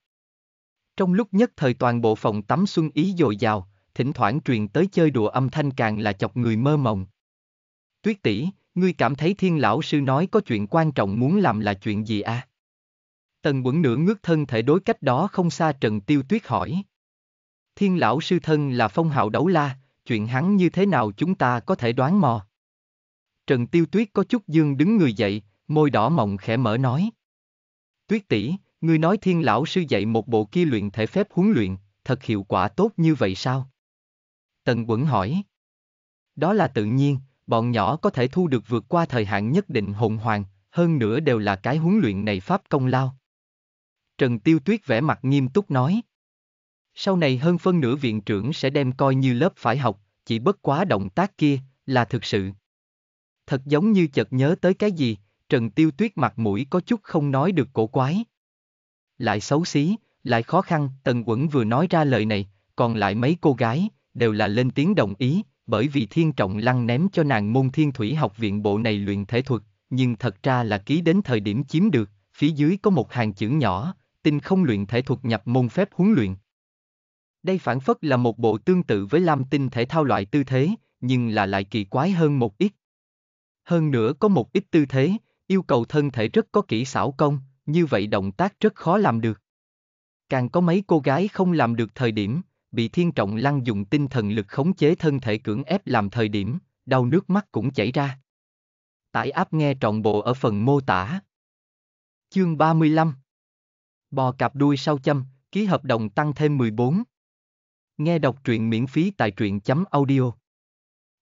Trong lúc nhất thời toàn bộ phòng tắm xuân ý dồi dào, thỉnh thoảng truyền tới chơi đùa âm thanh càng là chọc người mơ mộng. Tuyết tỷ, ngươi cảm thấy thiên lão sư nói có chuyện quan trọng muốn làm là chuyện gì à? Tần quẩn nửa ngước thân thể đối cách đó không xa Trần Tiêu Tuyết hỏi. Thiên lão sư thân là phong hào đấu la, chuyện hắn như thế nào chúng ta có thể đoán mò. Trần Tiêu Tuyết có chút dương đứng người dậy, môi đỏ mọng khẽ mở nói. Tuyết tỷ, ngươi nói thiên lão sư dạy một bộ kia luyện thể phép huấn luyện, thật hiệu quả tốt như vậy sao? Tần Quẩn hỏi. Đó là tự nhiên, bọn nhỏ có thể thu được vượt qua thời hạn nhất định hồn hoàng, hơn nữa đều là cái huấn luyện này pháp công lao. Trần Tiêu Tuyết vẻ mặt nghiêm túc nói. Sau này hơn phân nửa viện trưởng sẽ đem coi như lớp phải học, chỉ bất quá động tác kia, là thực sự. Thật giống như chợt nhớ tới cái gì, Trần Tiêu Tuyết mặt mũi có chút không nói được cổ quái. Lại xấu xí, lại khó khăn, Tần Quẩn vừa nói ra lời này, còn lại mấy cô gái, đều là lên tiếng đồng ý, bởi vì Thiên Trọng Lăng ném cho nàng môn thiên thủy học viện bộ này luyện thể thuật, nhưng thật ra là ký đến thời điểm chiếm được, phía dưới có một hàng chữ nhỏ, tinh không luyện thể thuật nhập môn phép huấn luyện. Đây phản phất là một bộ tương tự với lam tinh thể thao loại tư thế, nhưng là lại kỳ quái hơn một ít. Hơn nữa có một ít tư thế, yêu cầu thân thể rất có kỹ xảo công, như vậy động tác rất khó làm được. Càng có mấy cô gái không làm được thời điểm, bị thiên trọng lăng dùng tinh thần lực khống chế thân thể cưỡng ép làm thời điểm, đau nước mắt cũng chảy ra. Tải áp nghe trọn bộ ở phần mô tả. Chương 35 Bò cặp đuôi sau châm, ký hợp đồng tăng thêm 14 Nghe đọc truyện miễn phí tại truyện chấm audio.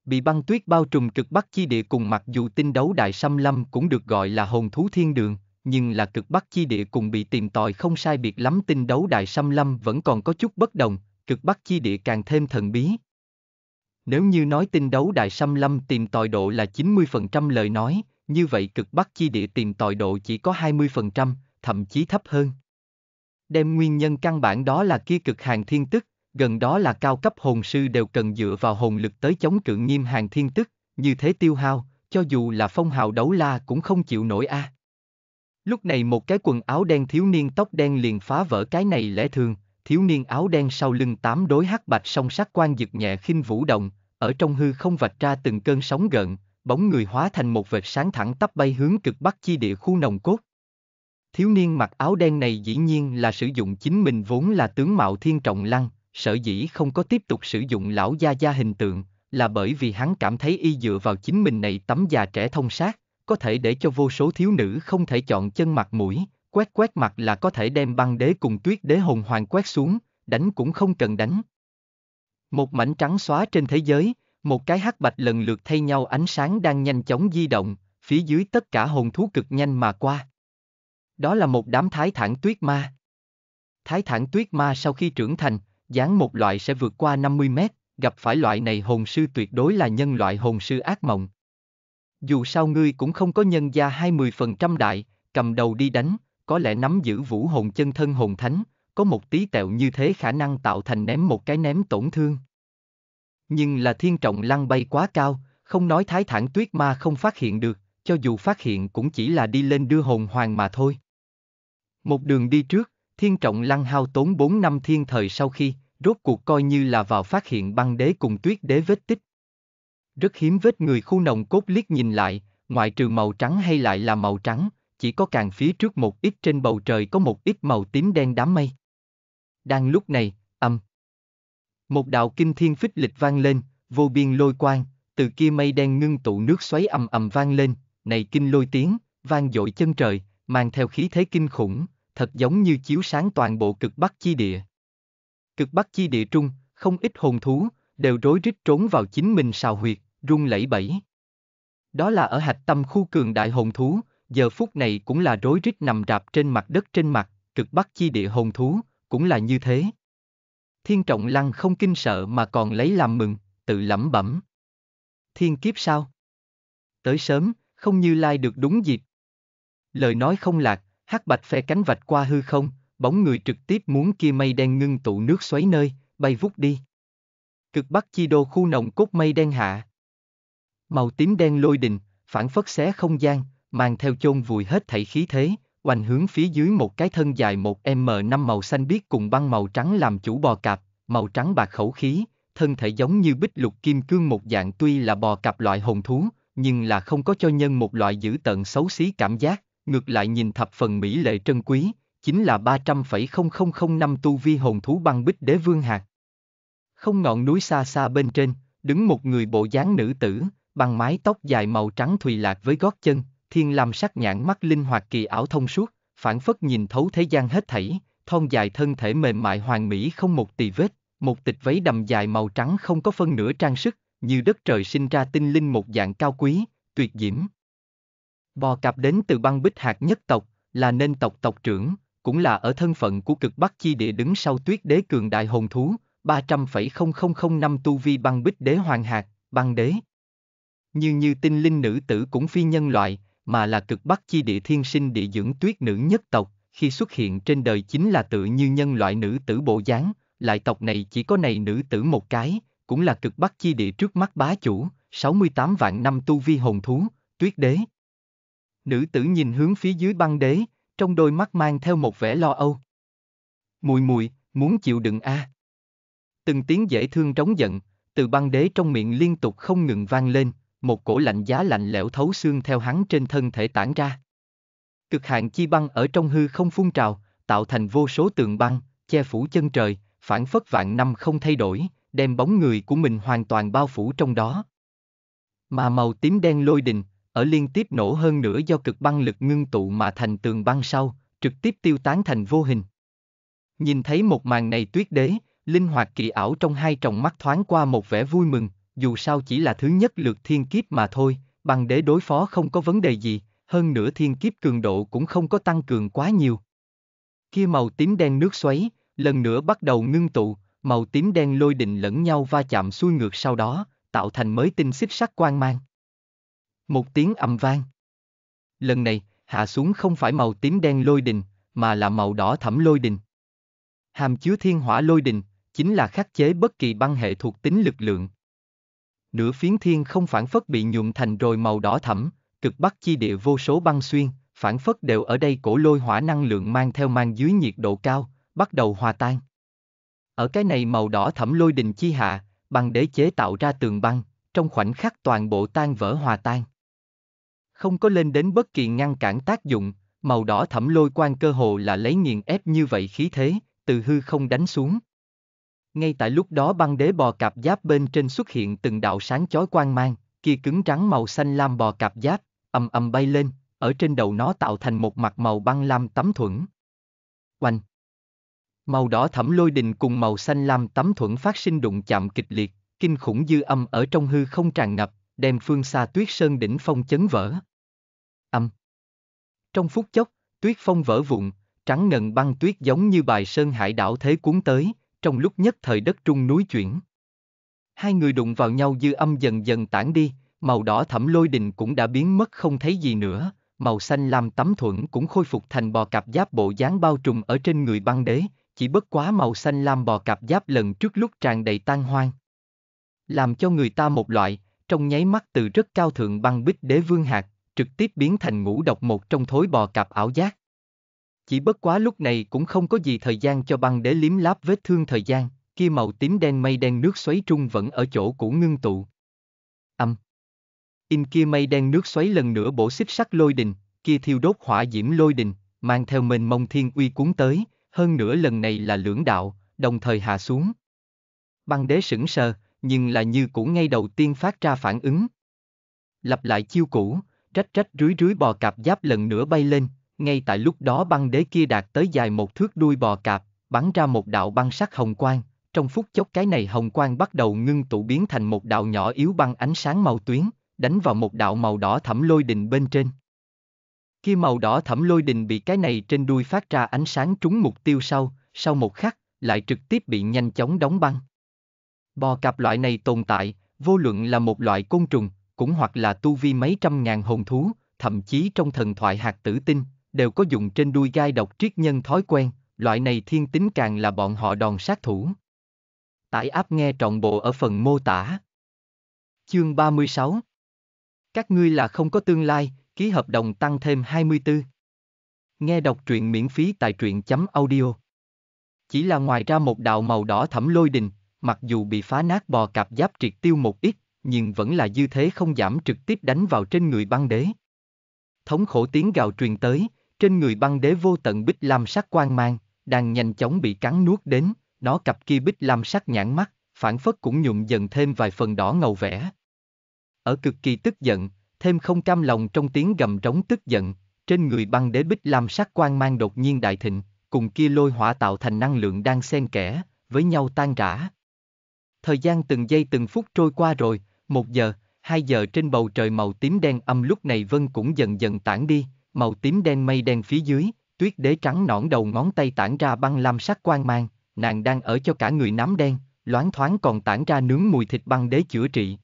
Bị băng tuyết bao trùm cực bắc chi địa cùng mặc dù tinh đấu đại xâm lâm cũng được gọi là hồn thú thiên đường, nhưng là cực bắc chi địa cùng bị tìm tòi không sai biệt lắm tinh đấu đại xâm lâm vẫn còn có chút bất đồng, cực bắc chi địa càng thêm thần bí. Nếu như nói tinh đấu đại xâm lâm tìm tòi độ là 90% lời nói, như vậy cực bắc chi địa tìm tòi độ chỉ có 20%, thậm chí thấp hơn. Đem nguyên nhân căn bản đó là kia cực hàng thiên tức, gần đó là cao cấp hồn sư đều cần dựa vào hồn lực tới chống cự nghiêm hàng thiên tức, như thế tiêu hao, cho dù là phong hào đấu la cũng không chịu nổi a. À. Lúc này một cái quần áo đen thiếu niên tóc đen liền phá vỡ cái này lẽ thường, thiếu niên áo đen sau lưng tám đối hắc bạch song sắc quan dực nhẹ khinh vũ động, ở trong hư không vạch ra từng cơn sóng gợn, bóng người hóa thành một vệt sáng thẳng tắp bay hướng cực bắc chi địa khu nồng cốt. Thiếu niên mặc áo đen này dĩ nhiên là sử dụng chính mình vốn là tướng mạo thiên trọng lăng, sở dĩ không có tiếp tục sử dụng lão gia gia hình tượng, là bởi vì hắn cảm thấy y dựa vào chính mình này tấm già trẻ thông sát, có thể để cho vô số thiếu nữ không thể chọn chân mặt mũi, quét quét mặt là có thể đem băng đế cùng tuyết đế hồn hoàng quét xuống, đánh cũng không cần đánh. Một mảnh trắng xóa trên thế giới, một cái hắc bạch lần lượt thay nhau ánh sáng đang nhanh chóng di động, phía dưới tất cả hồn thú cực nhanh mà qua. Đó là một đám thái thản tuyết ma. Thái thản tuyết ma sau khi trưởng thành, gián một loại sẽ vượt qua 50 mét, gặp phải loại này hồn sư tuyệt đối là nhân loại hồn sư ác mộng. Dù sao ngươi cũng không có nhân gia 20% đại, cầm đầu đi đánh, có lẽ nắm giữ vũ hồn chân thân hồn thánh, có một tí tẹo như thế khả năng tạo thành ném một cái ném tổn thương. Nhưng là thiên trọng lăng bay quá cao, không nói thái thản tuyết ma không phát hiện được, cho dù phát hiện cũng chỉ là đi lên đưa hồn hoàng mà thôi. Một đường đi trước, thiên trọng lăng hao tốn 4 năm thiên thời sau khi, rốt cuộc coi như là vào phát hiện băng đế cùng tuyết đế vết tích. Rất hiếm vết người khu nồng cốt liếc nhìn lại, ngoại trừ màu trắng hay lại là màu trắng, chỉ có càng phía trước một ít trên bầu trời có một ít màu tím đen đám mây. Đang lúc này, âm. Một đạo kinh thiên phích lịch vang lên, vô biên lôi quang, từ kia mây đen ngưng tụ nước xoáy ầm ầm vang lên, này kinh lôi tiếng, vang dội chân trời, mang theo khí thế kinh khủng, thật giống như chiếu sáng toàn bộ cực bắc chi địa cực bắc chi địa trung, không ít hồn thú, đều rối rít trốn vào chính mình sào huyệt, run lẩy bẩy. Đó là ở hạch tâm khu cường đại hồn thú, giờ phút này cũng là rối rít nằm rạp trên mặt đất trên mặt, cực bắc chi địa hồn thú, cũng là như thế. Thiên trọng lăng không kinh sợ mà còn lấy làm mừng, tự lẩm bẩm. Thiên kiếp sao? Tới sớm, không như lai được đúng dịp. Lời nói không lạc, hát bạch phe cánh vạch qua hư không, bóng người trực tiếp muốn kia mây đen ngưng tụ nước xoáy nơi, bay vút đi. Cực bắc chi đô khu nồng cốt mây đen hạ. Màu tím đen lôi đình, phản phất xé không gian, mang theo chôn vùi hết thảy khí thế, oanh hướng phía dưới một cái thân dài một m năm màu xanh biếc cùng băng màu trắng làm chủ bò cạp, màu trắng bạc khẩu khí, thân thể giống như bích lục kim cương một dạng tuy là bò cạp loại hồn thú, nhưng là không có cho nhân một loại dữ tận xấu xí cảm giác, ngược lại nhìn thập phần mỹ lệ trân quý, chính là 300,0005 tu vi hồn thú băng bích đế vương hạt. Không ngọn núi xa xa bên trên, đứng một người bộ dáng nữ tử, bằng mái tóc dài màu trắng thùy lạc với gót chân, thiên lam sắc nhãn mắt linh hoạt kỳ ảo thông suốt, phản phất nhìn thấu thế gian hết thảy, thon dài thân thể mềm mại hoàn mỹ không một tì vết, một tịch váy đầm dài màu trắng không có phân nửa trang sức, như đất trời sinh ra tinh linh một dạng cao quý, tuyệt diễm. Bò cạp đến từ băng bích hạt nhất tộc, là nên tộc tộc trưởng, cũng là ở thân phận của cực bắc chi địa đứng sau tuyết đế cường đại hồn thú, 300,0005 năm tu vi băng bích đế hoàng hạt, băng đế. Như như tinh linh nữ tử cũng phi nhân loại, mà là cực bắc chi địa thiên sinh địa dưỡng tuyết nữ nhất tộc, khi xuất hiện trên đời chính là tự như nhân loại nữ tử bộ dáng, lại tộc này chỉ có này nữ tử một cái, cũng là cực bắc chi địa trước mắt bá chủ, 68 vạn năm tu vi hồn thú, tuyết đế. Nữ tử nhìn hướng phía dưới băng đế, trong đôi mắt mang theo một vẻ lo âu. Mùi mùi, muốn chịu đựng a. À. Từng tiếng dễ thương trống giận, từ băng đế trong miệng liên tục không ngừng vang lên, một cổ lạnh giá lạnh lẽo thấu xương theo hắn trên thân thể tản ra. Cực hạn chi băng ở trong hư không phun trào, tạo thành vô số tường băng, che phủ chân trời, phản phất vạn năm không thay đổi, đem bóng người của mình hoàn toàn bao phủ trong đó. Mà màu tím đen lôi đình, ở liên tiếp nổ hơn nữa do cực băng lực ngưng tụ mà thành tường băng sau, trực tiếp tiêu tán thành vô hình. Nhìn thấy một màn này tuyết đế, linh hoạt kỳ ảo trong hai tròng mắt thoáng qua một vẻ vui mừng, dù sao chỉ là thứ nhất lượt thiên kiếp mà thôi, bằng đế đối phó không có vấn đề gì, hơn nữa thiên kiếp cường độ cũng không có tăng cường quá nhiều. Kia màu tím đen nước xoáy, lần nữa bắt đầu ngưng tụ, màu tím đen lôi đình lẫn nhau va chạm xuôi ngược sau đó, tạo thành mới tinh xích sắc quang mang. Một tiếng ầm vang. Lần này, hạ xuống không phải màu tím đen lôi đình, mà là màu đỏ thẫm lôi đình. Hàm chứa thiên hỏa lôi đình, chính là khắc chế bất kỳ băng hệ thuộc tính lực lượng. Nửa phiến thiên không phản phất bị nhuộm thành rồi màu đỏ thẫm, cực bắc chi địa vô số băng xuyên, phản phất đều ở đây cổ lôi hỏa năng lượng mang theo mang dưới nhiệt độ cao, bắt đầu hòa tan. Ở cái này màu đỏ thẫm lôi đình chi hạ, băng đế chế tạo ra tường băng, trong khoảnh khắc toàn bộ tan vỡ hòa tan không có lên đến bất kỳ ngăn cản tác dụng, màu đỏ thẫm lôi quan cơ hồ là lấy nghiền ép như vậy khí thế, từ hư không đánh xuống. Ngay tại lúc đó băng đế bò cạp giáp bên trên xuất hiện từng đạo sáng chói quang mang, kia cứng trắng màu xanh lam bò cạp giáp, ầm ầm bay lên, ở trên đầu nó tạo thành một mặt màu băng lam tấm thuẫn. Oanh! Màu đỏ thẫm lôi đình cùng màu xanh lam tấm thuẫn phát sinh đụng chạm kịch liệt, kinh khủng dư âm ở trong hư không tràn ngập, đem phương xa tuyết sơn đỉnh phong chấn vỡ. Âm. Trong phút chốc, tuyết phong vỡ vụn, trắng ngần băng tuyết giống như bài sơn hải đảo thế cuốn tới, trong lúc nhất thời đất trung núi chuyển. Hai người đụng vào nhau dư âm dần dần tản đi, màu đỏ thẫm lôi đình cũng đã biến mất không thấy gì nữa, màu xanh lam tấm thuẫn cũng khôi phục thành bò cạp giáp bộ dáng bao trùm ở trên người băng đế, chỉ bất quá màu xanh lam bò cạp giáp lần trước lúc tràn đầy tan hoang. Làm cho người ta một loại, trong nháy mắt từ rất cao thượng băng bích đế vương hạt, trực tiếp biến thành ngũ độc một trong thối bò cạp ảo giác. Chỉ bất quá lúc này cũng không có gì thời gian cho băng đế liếm láp vết thương thời gian, kia màu tím đen mây đen nước xoáy trung vẫn ở chỗ cũ ngưng tụ. Âm. In kia mây đen nước xoáy lần nữa bổ xích sắc lôi đình, kia thiêu đốt hỏa diễm lôi đình, mang theo mình mông thiên uy cuốn tới, hơn nữa lần này là lưỡng đạo, đồng thời hạ xuống. Băng đế sững sờ, nhưng là như cũ ngay đầu tiên phát ra phản ứng. Lặp lại chiêu cũ, rách rách rưới rưới bò cạp giáp lần nữa bay lên, ngay tại lúc đó băng đế kia đạt tới dài một thước đuôi bò cạp, bắn ra một đạo băng sắc hồng quang, trong phút chốc cái này hồng quang bắt đầu ngưng tụ biến thành một đạo nhỏ yếu băng ánh sáng màu tuyến, đánh vào một đạo màu đỏ thẫm lôi đình bên trên. Khi màu đỏ thẫm lôi đình bị cái này trên đuôi phát ra ánh sáng trúng mục tiêu sau, sau một khắc, lại trực tiếp bị nhanh chóng đóng băng. Bò cạp loại này tồn tại, vô luận là một loại côn trùng, cũng hoặc là tu vi mấy trăm ngàn hồn thú, thậm chí trong thần thoại hạt tử tinh, đều có dùng trên đuôi gai độc triết nhân thói quen, loại này thiên tính càng là bọn họ đòn sát thủ. Tải áp nghe trọn bộ ở phần mô tả. Chương 36 Các ngươi là không có tương lai, ký hợp đồng tăng thêm 24. Nghe đọc truyện miễn phí tại truyện chấm audio. Chỉ là ngoài ra một đạo màu đỏ thẫm lôi đình, mặc dù bị phá nát bò cạp giáp triệt tiêu một ít, nhưng vẫn là dư thế không giảm trực tiếp đánh vào trên người băng đế. Thống khổ tiếng gào truyền tới, trên người băng đế vô tận bích lam sắc quang mang, đang nhanh chóng bị cắn nuốt đến, nó cặp kia bích lam sắc nhãn mắt, phản phất cũng nhuộm dần thêm vài phần đỏ ngầu vẽ. Ở cực kỳ tức giận, thêm không cam lòng trong tiếng gầm trống tức giận, trên người băng đế bích lam sắc quang mang đột nhiên đại thịnh, cùng kia lôi hỏa tạo thành năng lượng đang xen kẽ, với nhau tan rã. Thời gian từng giây từng phút trôi qua rồi, một giờ, hai giờ trên bầu trời màu tím đen âm lúc này vân cũng dần dần tản đi, màu tím đen mây đen phía dưới, tuyết đế trắng nõn đầu ngón tay tản ra băng lam sắc quang mang, nàng đang ở cho cả người nám đen, loáng thoáng còn tản ra nướng mùi thịt băng đế chữa trị.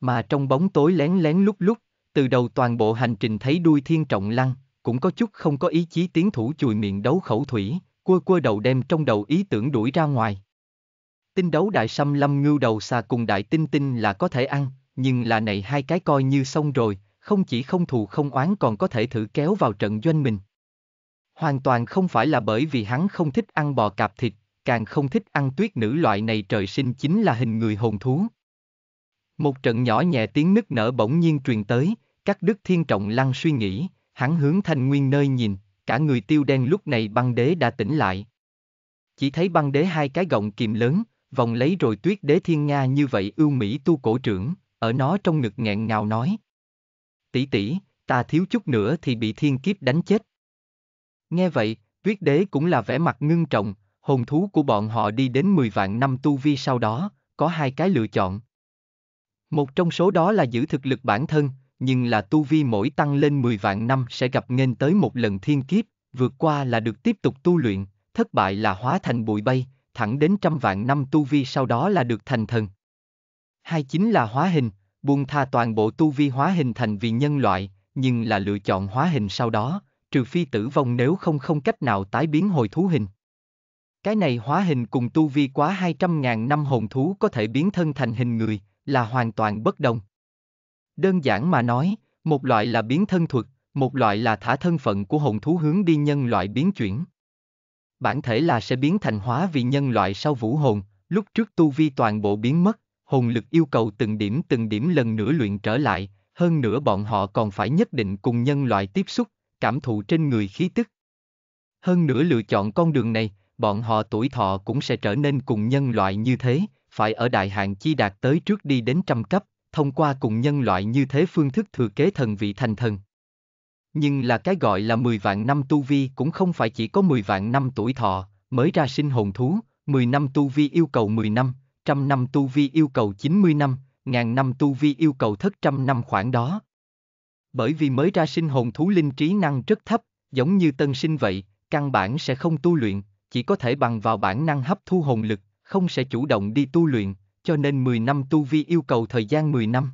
Mà trong bóng tối lén lén lúc lúc, từ đầu toàn bộ hành trình thấy đuôi thiên trọng lăng, cũng có chút không có ý chí tiến thủ chùi miệng đấu khẩu thủy, cua cua đầu đem trong đầu ý tưởng đuổi ra ngoài. Tinh đấu đại xăm lâm ngưu đầu xà cùng đại tinh tinh là có thể ăn, nhưng là này hai cái coi như xong rồi, không chỉ không thù không oán còn có thể thử kéo vào trận doanh mình. Hoàn toàn không phải là bởi vì hắn không thích ăn bò cạp thịt, càng không thích ăn tuyết nữ loại này trời sinh chính là hình người hồn thú. Một trận nhỏ nhẹ tiếng nứt nở bỗng nhiên truyền tới, các đức thiên trọng lăng suy nghĩ, hắn hướng thanh nguyên nơi nhìn, cả người tiêu đen lúc này băng đế đã tỉnh lại. Chỉ thấy băng đế hai cái gọng kìm lớn, vòng lấy rồi tuyết đế thiên Nga như vậy ưu Mỹ tu cổ trưởng, ở nó trong ngực nghẹn ngào nói. tỷ tỷ, ta thiếu chút nữa thì bị thiên kiếp đánh chết. Nghe vậy, tuyết đế cũng là vẻ mặt ngưng trọng, hồn thú của bọn họ đi đến 10 vạn năm tu vi sau đó, có hai cái lựa chọn. Một trong số đó là giữ thực lực bản thân, nhưng là tu vi mỗi tăng lên 10 vạn năm sẽ gặp nên tới một lần thiên kiếp, vượt qua là được tiếp tục tu luyện, thất bại là hóa thành bụi bay, thẳng đến trăm vạn năm tu vi sau đó là được thành thần. Hai chính là hóa hình, buông tha toàn bộ tu vi hóa hình thành vì nhân loại, nhưng là lựa chọn hóa hình sau đó, trừ phi tử vong nếu không không cách nào tái biến hồi thú hình. Cái này hóa hình cùng tu vi quá 200.000 năm hồn thú có thể biến thân thành hình người, là hoàn toàn bất đồng. Đơn giản mà nói, một loại là biến thân thuật, một loại là thả thân phận của hồn thú hướng đi nhân loại biến chuyển bản thể là sẽ biến thành hóa vì nhân loại sau vũ hồn, lúc trước tu vi toàn bộ biến mất, hồn lực yêu cầu từng điểm từng điểm lần nữa luyện trở lại, hơn nữa bọn họ còn phải nhất định cùng nhân loại tiếp xúc, cảm thụ trên người khí tức. Hơn nữa lựa chọn con đường này, bọn họ tuổi thọ cũng sẽ trở nên cùng nhân loại như thế, phải ở đại hạn chi đạt tới trước đi đến trăm cấp, thông qua cùng nhân loại như thế phương thức thừa kế thần vị thành thần. Nhưng là cái gọi là 10 vạn năm tu vi cũng không phải chỉ có 10 vạn năm tuổi thọ, mới ra sinh hồn thú, 10 năm tu vi yêu cầu 10 năm, trăm năm tu vi yêu cầu 90 năm, ngàn năm tu vi yêu cầu thất trăm năm khoảng đó. Bởi vì mới ra sinh hồn thú linh trí năng rất thấp, giống như tân sinh vậy, căn bản sẽ không tu luyện, chỉ có thể bằng vào bản năng hấp thu hồn lực, không sẽ chủ động đi tu luyện, cho nên 10 năm tu vi yêu cầu thời gian 10 năm.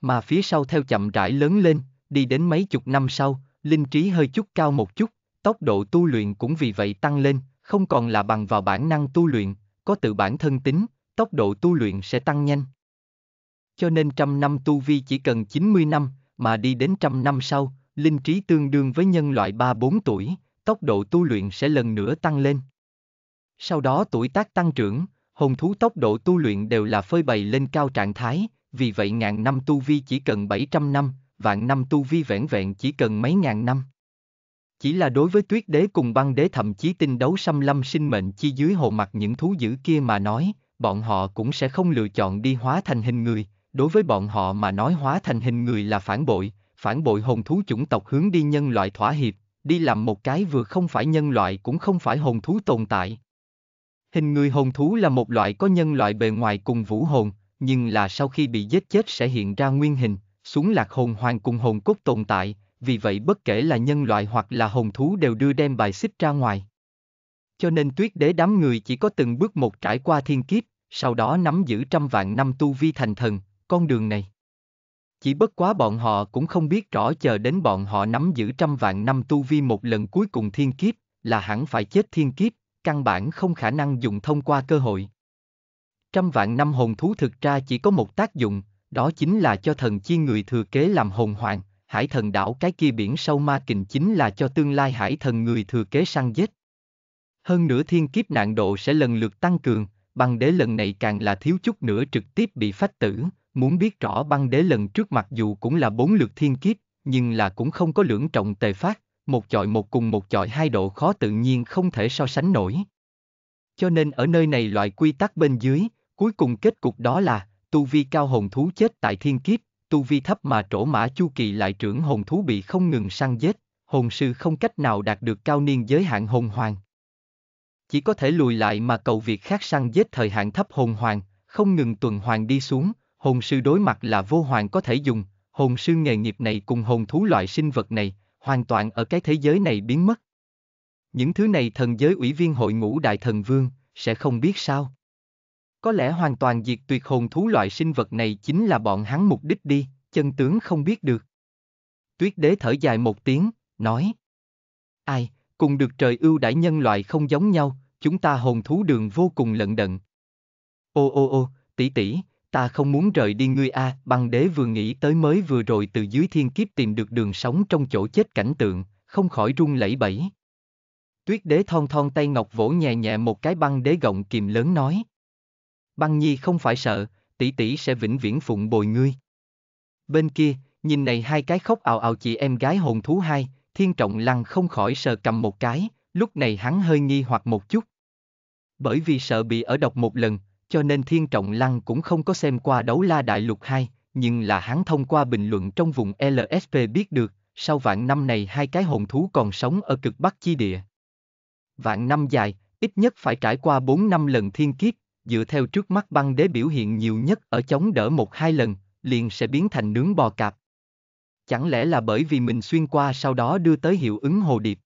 Mà phía sau theo chậm rãi lớn lên, đi đến mấy chục năm sau, linh trí hơi chút cao một chút, tốc độ tu luyện cũng vì vậy tăng lên, không còn là bằng vào bản năng tu luyện, có tự bản thân tính, tốc độ tu luyện sẽ tăng nhanh. Cho nên trăm năm tu vi chỉ cần 90 năm, mà đi đến trăm năm sau, linh trí tương đương với nhân loại 3-4 tuổi, tốc độ tu luyện sẽ lần nữa tăng lên. Sau đó tuổi tác tăng trưởng, hồn thú tốc độ tu luyện đều là phơi bày lên cao trạng thái, vì vậy ngàn năm tu vi chỉ cần 700 năm, vạn năm tu vi vẻn vẹn chỉ cần mấy ngàn năm. Chỉ là đối với tuyết đế cùng băng đế thậm chí tinh đấu xâm lâm sinh mệnh chi dưới hồ mặt những thú dữ kia mà nói, bọn họ cũng sẽ không lựa chọn đi hóa thành hình người, đối với bọn họ mà nói hóa thành hình người là phản bội, phản bội hồn thú chủng tộc hướng đi nhân loại thỏa hiệp, đi làm một cái vừa không phải nhân loại cũng không phải hồn thú tồn tại. Hình người hồn thú là một loại có nhân loại bề ngoài cùng vũ hồn, nhưng là sau khi bị giết chết sẽ hiện ra nguyên hình, xuống lạc hồn hoàng cùng hồn cốt tồn tại, vì vậy bất kể là nhân loại hoặc là hồn thú đều đưa đem bài xích ra ngoài. Cho nên tuyết đế đám người chỉ có từng bước một trải qua thiên kiếp, sau đó nắm giữ trăm vạn năm tu vi thành thần, con đường này. Chỉ bất quá bọn họ cũng không biết rõ chờ đến bọn họ nắm giữ trăm vạn năm tu vi một lần cuối cùng thiên kiếp, là hẳn phải chết thiên kiếp, căn bản không khả năng dùng thông qua cơ hội. Trăm vạn năm hồn thú thực ra chỉ có một tác dụng, đó chính là cho thần chi người thừa kế làm hồn hoàng, hải thần đảo cái kia biển sâu ma kình chính là cho tương lai hải thần người thừa kế săn giết. Hơn nữa thiên kiếp nạn độ sẽ lần lượt tăng cường, băng đế lần này càng là thiếu chút nữa trực tiếp bị phách tử, muốn biết rõ băng đế lần trước mặc dù cũng là bốn lượt thiên kiếp, nhưng là cũng không có lưỡng trọng tề phát, một chọi một cùng một chọi hai độ khó tự nhiên không thể so sánh nổi. Cho nên ở nơi này loại quy tắc bên dưới, cuối cùng kết cục đó là, tu vi cao hồn thú chết tại thiên kiếp, tu vi thấp mà trổ mã chu kỳ lại trưởng hồn thú bị không ngừng săn giết, hồn sư không cách nào đạt được cao niên giới hạn hồn hoàng. Chỉ có thể lùi lại mà cầu việc khác săn giết thời hạn thấp hồn hoàng, không ngừng tuần hoàng đi xuống, hồn sư đối mặt là vô hoàng có thể dùng, hồn sư nghề nghiệp này cùng hồn thú loại sinh vật này, hoàn toàn ở cái thế giới này biến mất. Những thứ này thần giới ủy viên hội ngũ đại thần vương, sẽ không biết sao. Có lẽ hoàn toàn diệt tuyệt hồn thú loại sinh vật này chính là bọn hắn mục đích đi, chân tướng không biết được. Tuyết đế thở dài một tiếng, nói. Ai, cùng được trời ưu đãi nhân loại không giống nhau, chúng ta hồn thú đường vô cùng lận đận. Ô ô ô, tỷ tỷ, ta không muốn rời đi ngươi a, băng đế vừa nghĩ tới mới vừa rồi từ dưới thiên kiếp tìm được đường sống trong chỗ chết cảnh tượng, không khỏi run lẩy bẩy. Tuyết đế thon thon tay ngọc vỗ nhẹ nhẹ một cái băng đế gọng kìm lớn nói. Băng Nhi không phải sợ, tỷ tỷ sẽ vĩnh viễn phụng bồi ngươi. Bên kia, nhìn này hai cái khóc ào ào chị em gái hồn thú hai, thiên trọng lăng không khỏi sờ cầm một cái, lúc này hắn hơi nghi hoặc một chút. Bởi vì sợ bị ở độc một lần, cho nên thiên trọng lăng cũng không có xem qua đấu la đại lục hai, nhưng là hắn thông qua bình luận trong vùng LSP biết được, sau vạn năm này hai cái hồn thú còn sống ở cực bắc chi địa. Vạn năm dài, ít nhất phải trải qua bốn năm lần thiên kiếp, dựa theo trước mắt băng đế biểu hiện nhiều nhất ở chống đỡ một hai lần, liền sẽ biến thành nướng bò cạp. Chẳng lẽ là bởi vì mình xuyên qua sau đó đưa tới hiệu ứng hồ điệp?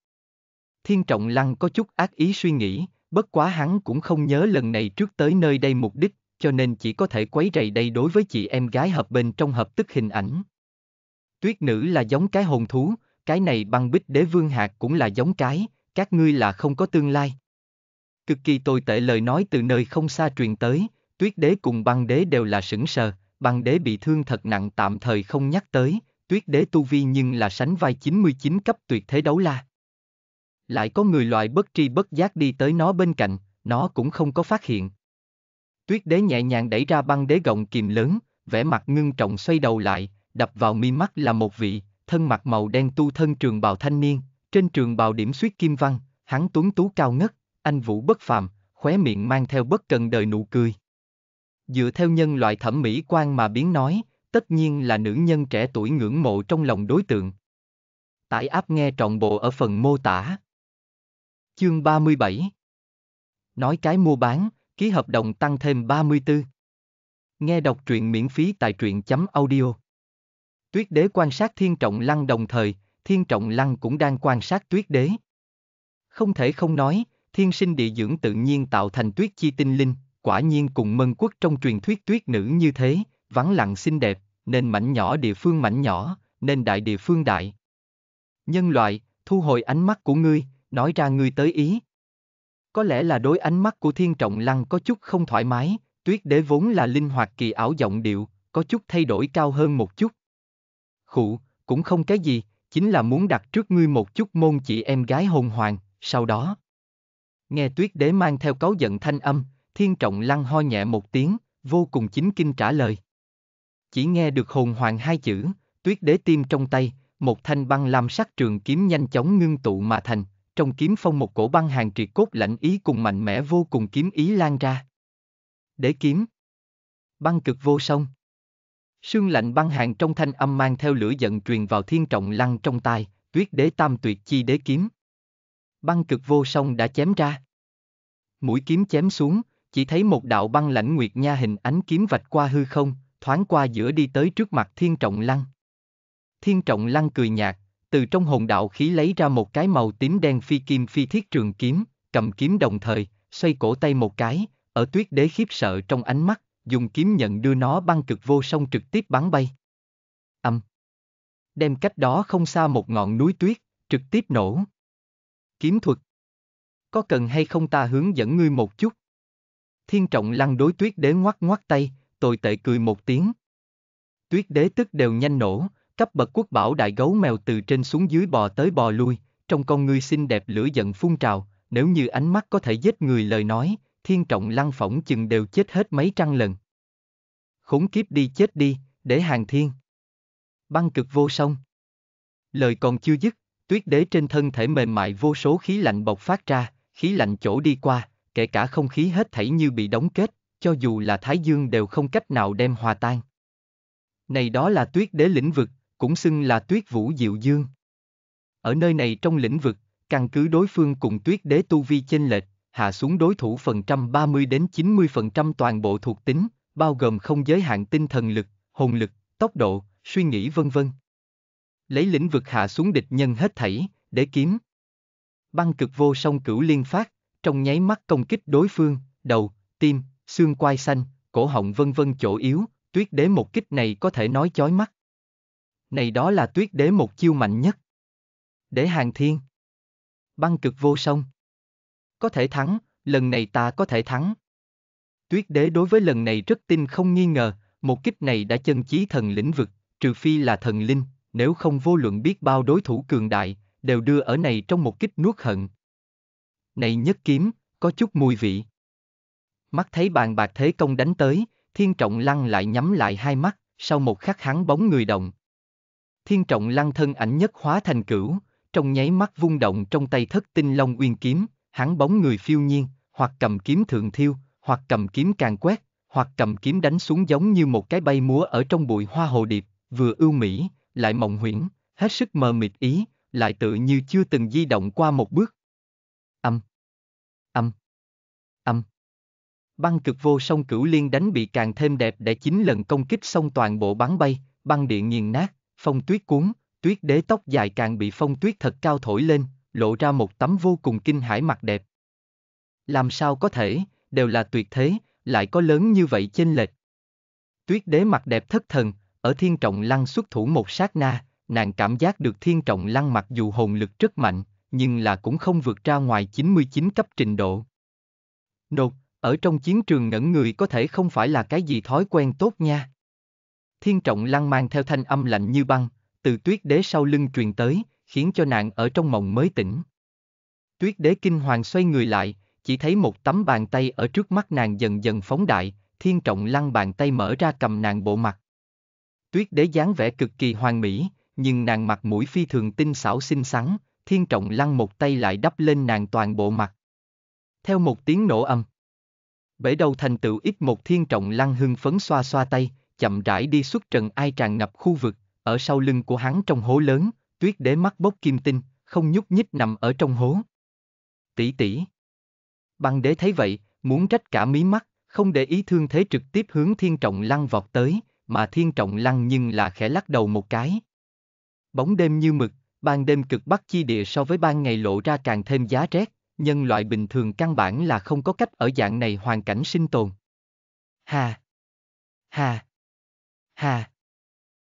Thiên Trọng Lăng có chút ác ý suy nghĩ, bất quá hắn cũng không nhớ lần này trước tới nơi đây mục đích, cho nên chỉ có thể quấy rầy đây đối với chị em gái hợp bên trong hợp tức hình ảnh. Tuyết nữ là giống cái hồn thú, cái này băng bích đế vương hạt cũng là giống cái, các ngươi là không có tương lai. Cực kỳ tồi tệ lời nói từ nơi không xa truyền tới, tuyết đế cùng băng đế đều là sững sờ, băng đế bị thương thật nặng tạm thời không nhắc tới, tuyết đế tu vi nhưng là sánh vai 99 cấp tuyệt thế đấu la. Lại có người loại bất tri bất giác đi tới nó bên cạnh, nó cũng không có phát hiện. Tuyết đế nhẹ nhàng đẩy ra băng đế gọng kìm lớn, vẻ mặt ngưng trọng xoay đầu lại, đập vào mi mắt là một vị, thân mặc màu đen tu thân trường bào thanh niên, trên trường bào điểm suýt kim văn, hắn tuấn tú cao ngất, anh Vũ bất phàm, khóe miệng mang theo bất cần đời nụ cười. Dựa theo nhân loại thẩm mỹ quan mà biến nói, tất nhiên là nữ nhân trẻ tuổi ngưỡng mộ trong lòng đối tượng. Tải áp nghe trọn bộ ở phần mô tả. Chương 37 Nói cái mua bán, ký hợp đồng tăng thêm 34. Nghe đọc truyện miễn phí tại truyện chấm audio. Tuyết đế quan sát thiên trọng lăng đồng thời, thiên trọng lăng cũng đang quan sát tuyết đế. Không thể không nói, thiên sinh địa dưỡng tự nhiên tạo thành tuyết chi tinh linh, quả nhiên cùng mân quốc trong truyền thuyết tuyết nữ như thế, vắng lặng xinh đẹp, nên mảnh nhỏ địa phương mảnh nhỏ, nên đại địa phương đại. Nhân loại, thu hồi ánh mắt của ngươi, nói ra ngươi tới ý. Có lẽ là đối ánh mắt của thiên trọng lăng có chút không thoải mái, tuyết đế vốn là linh hoạt kỳ ảo giọng điệu, có chút thay đổi cao hơn một chút. Khụ, cũng không cái gì, chính là muốn đặt trước ngươi một chút môn chị em gái hồn hoàng, sau đó. Nghe tuyết đế mang theo cáu giận thanh âm, thiên trọng lăng ho nhẹ một tiếng, vô cùng chính kinh trả lời. Chỉ nghe được hồn hoàng hai chữ, tuyết đế tim trong tay, một thanh băng lam sắc trường kiếm nhanh chóng ngưng tụ mà thành, trong kiếm phong một cổ băng hàng triệt cốt lạnh ý cùng mạnh mẽ vô cùng kiếm ý lan ra. Đế kiếm. Băng cực vô song. Sương lạnh băng hàng trong thanh âm mang theo lửa giận truyền vào thiên trọng lăng trong tai, tuyết đế tam tuyệt chi đế kiếm băng cực vô song đã chém ra. Mũi kiếm chém xuống, chỉ thấy một đạo băng lãnh nguyệt nha hình ánh kiếm vạch qua hư không, thoáng qua giữa đi tới trước mặt thiên trọng lăng. Thiên trọng lăng cười nhạt, từ trong hồn đạo khí lấy ra một cái màu tím đen phi kim phi thiết trường kiếm, cầm kiếm đồng thời, xoay cổ tay một cái, ở tuyết đế khiếp sợ trong ánh mắt, dùng kiếm nhận đưa nó băng cực vô song trực tiếp bắn bay. Âm. Đem cách đó không xa một ngọn núi tuyết, trực tiếp nổ kiếm thuật. Có cần hay không ta hướng dẫn ngươi một chút? Thiên trọng lăng đối tuyết đế ngoắc ngoắc tay, tồi tệ cười một tiếng. Tuyết đế tức đều nhanh nổ, cấp bậc quốc bảo đại gấu mèo từ trên xuống dưới bò tới bò lui, trong con ngươi xinh đẹp lửa giận phun trào, nếu như ánh mắt có thể giết người lời nói, thiên trọng lăng phỏng chừng đều chết hết mấy trăng lần. Khốn kiếp đi chết đi, để hàng thiên. Băng cực vô song. Lời còn chưa dứt, tuyết đế trên thân thể mềm mại vô số khí lạnh bộc phát ra, khí lạnh chỗ đi qua, kể cả không khí hết thảy như bị đóng kết, cho dù là Thái Dương đều không cách nào đem hòa tan. Này đó là tuyết đế lĩnh vực, cũng xưng là tuyết vũ diệu dương. Ở nơi này trong lĩnh vực, căn cứ đối phương cùng tuyết đế tu vi chênh lệch, hạ xuống đối thủ phần trăm 30 đến 90% toàn bộ thuộc tính, bao gồm không giới hạn tinh thần lực, hồn lực, tốc độ, suy nghĩ vân vân lấy lĩnh vực hạ xuống địch nhân hết thảy, để kiếm. Băng cực vô song cửu liên phát, trong nháy mắt công kích đối phương, đầu, tim, xương quai xanh, cổ họng vân vân chỗ yếu, tuyết đế một kích này có thể nói chói mắt. Này đó là tuyết đế một chiêu mạnh nhất. Để hàng thiên. Băng cực vô song. Có thể thắng, lần này ta có thể thắng. Tuyết đế đối với lần này rất tin không nghi ngờ, một kích này đã chân chí thần lĩnh vực, trừ phi là thần linh, nếu không vô luận biết bao đối thủ cường đại, đều đưa ở này trong một kích nuốt hận. Này nhất kiếm, có chút mùi vị. Mắt thấy bàn bạc thế công đánh tới, thiên trọng lăng lại nhắm lại hai mắt, sau một khắc hắn bóng người động. Thiên trọng lăng thân ảnh nhất hóa thành cửu, trong nháy mắt vung động trong tay thất tinh long uyên kiếm, hắn bóng người phiêu nhiên, hoặc cầm kiếm thượng thiêu, hoặc cầm kiếm càng quét, hoặc cầm kiếm đánh xuống giống như một cái bay múa ở trong bụi hoa hồ điệp, vừa ưu mỹ, lại mộng huyễn, hết sức mờ mịt ý, lại tự như chưa từng di động qua một bước. Âm. Âm. Âm. Băng cực vô song cửu liên đánh bị càng thêm đẹp để chín lần công kích xong toàn bộ bắn bay, băng điện nghiền nát, phong tuyết cuốn, tuyết đế tóc dài càng bị phong tuyết thật cao thổi lên, lộ ra một tấm vô cùng kinh hải mặt đẹp. Làm sao có thể, đều là tuyệt thế, lại có lớn như vậy chênh lệch. Tuyết đế mặt đẹp thất thần, ở thiên trọng lăng xuất thủ một sát na, nàng cảm giác được thiên trọng lăng mặc dù hồn lực rất mạnh, nhưng là cũng không vượt ra ngoài 99 cấp trình độ. Nột, ở trong chiến trường ngẩn người có thể không phải là cái gì thói quen tốt nha. Thiên trọng lăng mang theo thanh âm lạnh như băng, từ tuyết đế sau lưng truyền tới, khiến cho nàng ở trong mộng mới tỉnh. Tuyết đế kinh hoàng xoay người lại, chỉ thấy một tấm bàn tay ở trước mắt nàng dần dần phóng đại, thiên trọng lăng bàn tay mở ra cầm nàng bộ mặt. Tuyết đế dáng vẻ cực kỳ hoàn mỹ, nhưng nàng mặt mũi phi thường tinh xảo xinh xắn, thiên trọng lăng một tay lại đắp lên nàng toàn bộ mặt. Theo một tiếng nổ âm. Bể đầu thành tựu ít một thiên trọng lăng hưng phấn xoa xoa tay, chậm rãi đi xuất trần ai tràn ngập khu vực, ở sau lưng của hắn trong hố lớn, tuyết đế mắt bốc kim tinh, không nhúc nhích nằm ở trong hố. Tỷ tỷ. Băng đế thấy vậy, muốn trách cả mí mắt, không để ý thương thế trực tiếp hướng thiên trọng lăng vọt tới, mà thiên trọng lăng nhưng là khẽ lắc đầu một cái. Bóng đêm như mực, ban đêm cực bắc chi địa so với ban ngày lộ ra càng thêm giá rét, nhân loại bình thường căn bản là không có cách ở dạng này hoàn cảnh sinh tồn. Hà! Hà! Hà!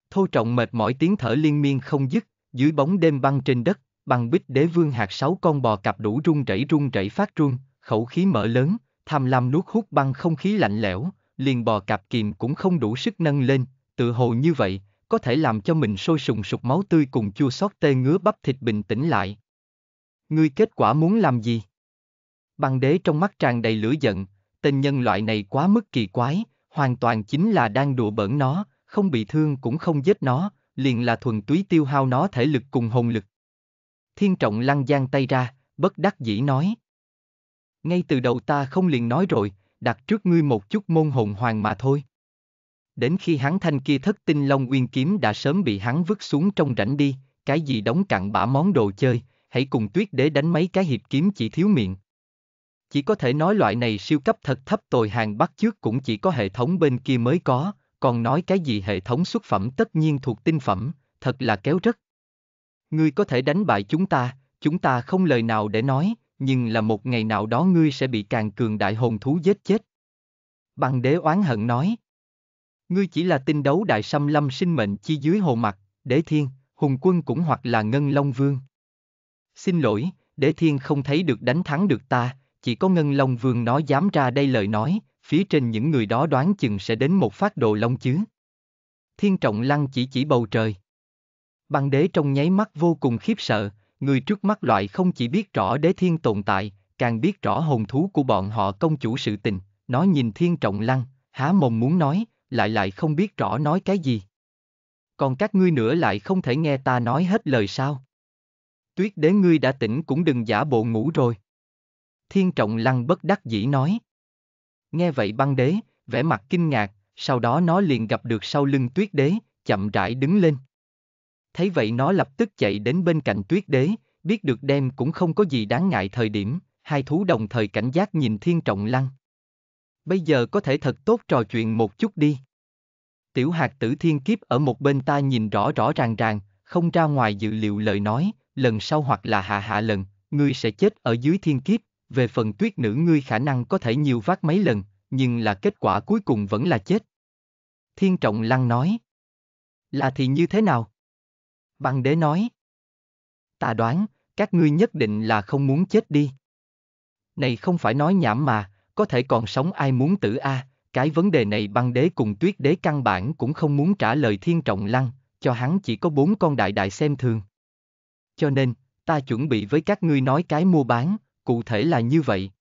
Thô trọng mệt mỏi tiếng thở liên miên không dứt, dưới bóng đêm băng trên đất, bằng bích đế vương hạt sáu con bò cặp đủ rung rẩy rung rẩy phát run, khẩu khí mở lớn, tham lam nuốt hút băng không khí lạnh lẽo, liền bò cạp kìm cũng không đủ sức nâng lên, tự hồ như vậy, có thể làm cho mình sôi sùng sục máu tươi cùng chua xót tê ngứa bắp thịt bình tĩnh lại. Ngươi kết quả muốn làm gì? Băng đế trong mắt tràn đầy lửa giận, tên nhân loại này quá mức kỳ quái, hoàn toàn chính là đang đùa bỡn nó, không bị thương cũng không giết nó, liền là thuần túy tiêu hao nó thể lực cùng hồn lực. Thiên trọng lăng giang tay ra, bất đắc dĩ nói. Ngay từ đầu ta không liền nói rồi, đặt trước ngươi một chút môn hồn hoàng mà thôi. Đến khi hắn thanh kia thất tinh long uyên kiếm đã sớm bị hắn vứt xuống trong rảnh đi, cái gì đóng cặn bả món đồ chơi, hãy cùng tuyết để đánh mấy cái hiệp kiếm chỉ thiếu miệng. Chỉ có thể nói loại này siêu cấp thật thấp tồi hàng bắt trước cũng chỉ có hệ thống bên kia mới có, còn nói cái gì hệ thống xuất phẩm tất nhiên thuộc tinh phẩm, thật là kéo rất. Ngươi có thể đánh bại chúng ta, chúng ta không lời nào để nói, nhưng là một ngày nào đó ngươi sẽ bị càng cường đại hồn thú giết chết. Bằng đế oán hận nói. Ngươi chỉ là tinh đấu đại xâm lâm sinh mệnh chi dưới hồ mặt, đế thiên, hùng quân cũng hoặc là ngân long vương. Xin lỗi, đế thiên không thấy được đánh thắng được ta, chỉ có ngân long vương nó dám ra đây lời nói, phía trên những người đó đoán chừng sẽ đến một phát đồ long chứ. Thiên trọng lăng chỉ chỉ bầu trời. Bằng đế trong nháy mắt vô cùng khiếp sợ, người trước mắt loại không chỉ biết rõ đế thiên tồn tại, càng biết rõ hồn thú của bọn họ công chủ sự tình, nó nhìn thiên trọng lăng, há mồm muốn nói, lại lại không biết rõ nói cái gì. Còn các ngươi nữa lại không thể nghe ta nói hết lời sao? Tuyết đế ngươi đã tỉnh cũng đừng giả bộ ngủ rồi. Thiên trọng lăng bất đắc dĩ nói. Nghe vậy băng đế, vẻ mặt kinh ngạc, sau đó nó liền gặp được sau lưng tuyết đế, chậm rãi đứng lên thấy vậy nó lập tức chạy đến bên cạnh tuyết đế, biết được đem cũng không có gì đáng ngại thời điểm, hai thú đồng thời cảnh giác nhìn thiên trọng lăng. Bây giờ có thể thật tốt trò chuyện một chút đi. Tiểu hạt tử thiên kiếp ở một bên ta nhìn rõ rõ ràng ràng, không ra ngoài dự liệu lời nói, lần sau hoặc là hạ hạ lần, ngươi sẽ chết ở dưới thiên kiếp, về phần tuyết nữ ngươi khả năng có thể nhiều vác mấy lần, nhưng là kết quả cuối cùng vẫn là chết. Thiên trọng lăng nói. Là thì như thế nào? Băng đế nói. Ta đoán, các ngươi nhất định là không muốn chết đi. Này không phải nói nhảm mà, có thể còn sống ai muốn tử a, à, cái vấn đề này băng đế cùng tuyết đế căn bản cũng không muốn trả lời thiên trọng lăng, cho hắn chỉ có bốn con đại đại xem thường. Cho nên, ta chuẩn bị với các ngươi nói cái mua bán, cụ thể là như vậy.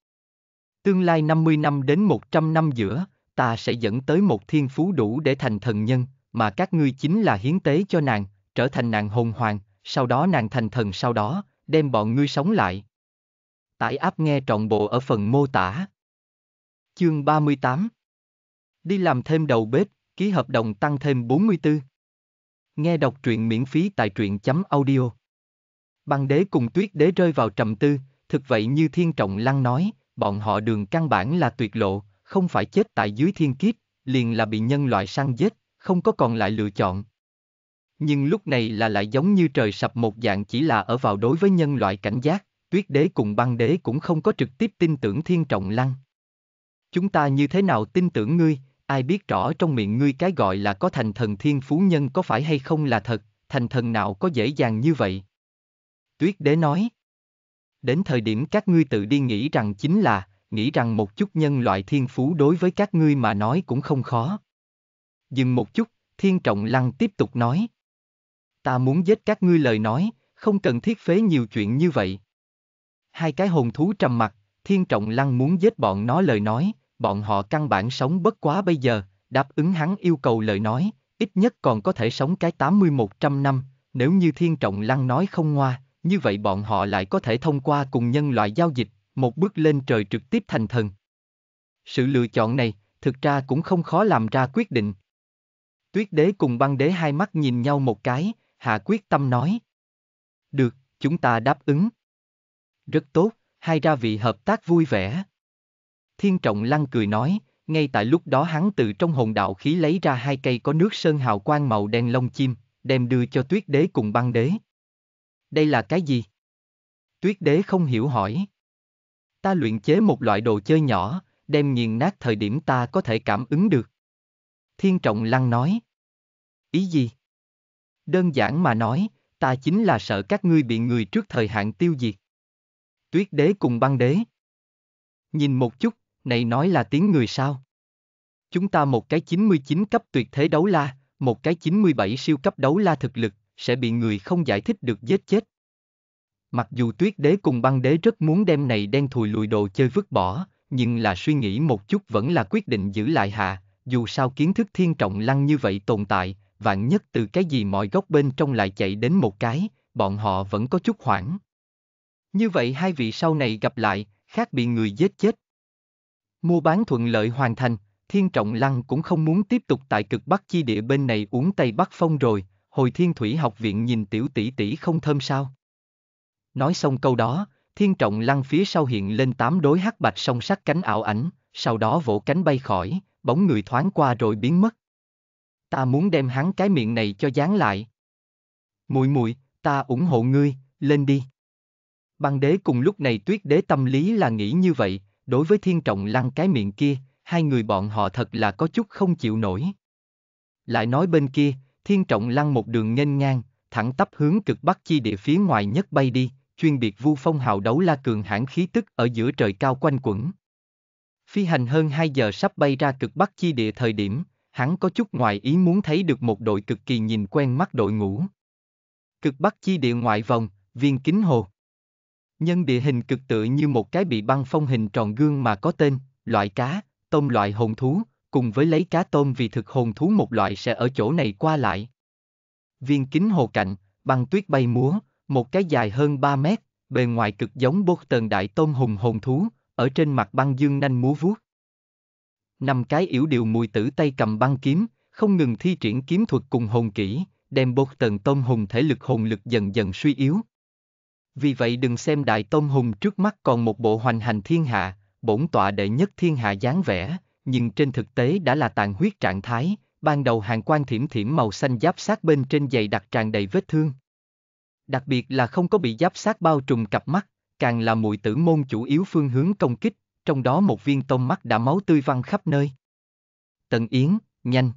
Tương lai 50 năm đến 100 năm giữa, ta sẽ dẫn tới một thiên phú đủ để thành thần nhân, mà các ngươi chính là hiến tế cho nàng, trở thành nàng hồn hoàng, sau đó nàng thành thần sau đó, đem bọn ngươi sống lại. Tải áp nghe trọn bộ ở phần mô tả. Chương 38 Đi làm thêm đầu bếp, ký hợp đồng tăng thêm 44. Nghe đọc truyện miễn phí tại truyện chấm audio. Băng đế cùng tuyết đế rơi vào trầm tư, thực vậy như thiên trọng lăng nói, bọn họ đường căn bản là tuyệt lộ, không phải chết tại dưới thiên kiếp, liền là bị nhân loại săn giết, không có còn lại lựa chọn, nhưng lúc này là lại giống như trời sập một dạng chỉ là ở vào đối với nhân loại cảnh giác, tuyết đế cùng băng đế cũng không có trực tiếp tin tưởng thiên trọng lăng. Chúng ta như thế nào tin tưởng ngươi, ai biết rõ trong miệng ngươi cái gọi là có thành thần thiên phú nhân có phải hay không là thật, thành thần nào có dễ dàng như vậy. Tuyết đế nói, đến thời điểm các ngươi tự đi nghĩ rằng chính là, nghĩ rằng một chút nhân loại thiên phú đối với các ngươi mà nói cũng không khó. Dừng một chút, thiên trọng lăng tiếp tục nói, ta muốn giết các ngươi lời nói, không cần thiết phế nhiều chuyện như vậy. Hai cái hồn thú trầm mặt, thiên trọng lăng muốn giết bọn nó lời nói, bọn họ căn bản sống bất quá bây giờ, đáp ứng hắn yêu cầu lời nói, ít nhất còn có thể sống cái 80-100 năm, nếu như thiên trọng lăng nói không ngoa, như vậy bọn họ lại có thể thông qua cùng nhân loại giao dịch, một bước lên trời trực tiếp thành thần. Sự lựa chọn này, thực ra cũng không khó làm ra quyết định. Tuyết đế cùng băng đế hai mắt nhìn nhau một cái, Hạ quyết tâm nói. Được, chúng ta đáp ứng. Rất tốt, hai ra vị hợp tác vui vẻ. Thiên Trọng Lăng cười nói, ngay tại lúc đó hắn từ trong hồn đạo khí lấy ra hai cây có nước sơn hào quang màu đen lông chim, đem đưa cho tuyết đế cùng băng đế. Đây là cái gì? Tuyết đế không hiểu hỏi. Ta luyện chế một loại đồ chơi nhỏ, đem nghiền nát thời điểm ta có thể cảm ứng được. Thiên Trọng Lăng nói. Ý gì? Đơn giản mà nói, ta chính là sợ các ngươi bị người trước thời hạn tiêu diệt. Tuyết đế cùng băng đế. Nhìn một chút, này nói là tiếng người sao? Chúng ta một cái 99 cấp tuyệt thế đấu la, một cái 97 siêu cấp đấu la thực lực, sẽ bị người không giải thích được giết chết. Mặc dù tuyết đế cùng băng đế rất muốn đem này đen thùi lùi đồ chơi vứt bỏ, nhưng là suy nghĩ một chút vẫn là quyết định giữ lại hạ, dù sao kiến thức thiên trọng lăng như vậy tồn tại, vạn nhất từ cái gì mọi góc bên trong lại chạy đến một cái, bọn họ vẫn có chút hoảng. Như vậy hai vị sau này gặp lại, khác bị người giết chết. Mua bán thuận lợi hoàn thành, Thiên Trọng Lăng cũng không muốn tiếp tục tại cực Bắc chi địa bên này uống tay bắt Phong rồi, hồi Thiên Thủy học viện nhìn tiểu tỷ tỷ không thơm sao. Nói xong câu đó, Thiên Trọng Lăng phía sau hiện lên tám đối hắc bạch song sắc cánh ảo ảnh, sau đó vỗ cánh bay khỏi, bóng người thoáng qua rồi biến mất ta muốn đem hắn cái miệng này cho dán lại. Mùi mùi, ta ủng hộ ngươi, lên đi. Băng đế cùng lúc này tuyết đế tâm lý là nghĩ như vậy, đối với thiên trọng lăng cái miệng kia, hai người bọn họ thật là có chút không chịu nổi. Lại nói bên kia, thiên trọng lăng một đường nghênh ngang, thẳng tắp hướng cực bắc chi địa phía ngoài nhất bay đi, chuyên biệt vu phong hào đấu la cường hãn khí tức ở giữa trời cao quanh quẩn. Phi hành hơn 2 giờ sắp bay ra cực bắc chi địa thời điểm, hắn có chút ngoài ý muốn thấy được một đội cực kỳ nhìn quen mắt đội ngũ. Cực Bắc chi địa ngoại vòng, viên kính hồ. Nhân địa hình cực tự như một cái bị băng phong hình tròn gương mà có tên, loại cá, tôm loại hồn thú, cùng với lấy cá tôm vì thực hồn thú một loại sẽ ở chỗ này qua lại. Viên kính hồ cạnh, băng tuyết bay múa, một cái dài hơn 3 mét, bề ngoài cực giống bốt tần đại tôm hùng hồn thú, ở trên mặt băng dương nanh múa vuốt năm cái yếu điệu mùi tử tay cầm băng kiếm, không ngừng thi triển kiếm thuật cùng hồn kỹ, đem bột tần tôm hùng thể lực hồn lực dần dần suy yếu. Vì vậy đừng xem đại tôm hùng trước mắt còn một bộ hoành hành thiên hạ, bổn tọa đệ nhất thiên hạ dáng vẻ, nhưng trên thực tế đã là tàn huyết trạng thái, ban đầu hàng quan thiểm thiểm màu xanh giáp sát bên trên giày đặc tràn đầy vết thương. Đặc biệt là không có bị giáp sát bao trùm cặp mắt, càng là mùi tử môn chủ yếu phương hướng công kích, trong đó một viên tôm mắt đã máu tươi văng khắp nơi. Tần Yến, nhanh.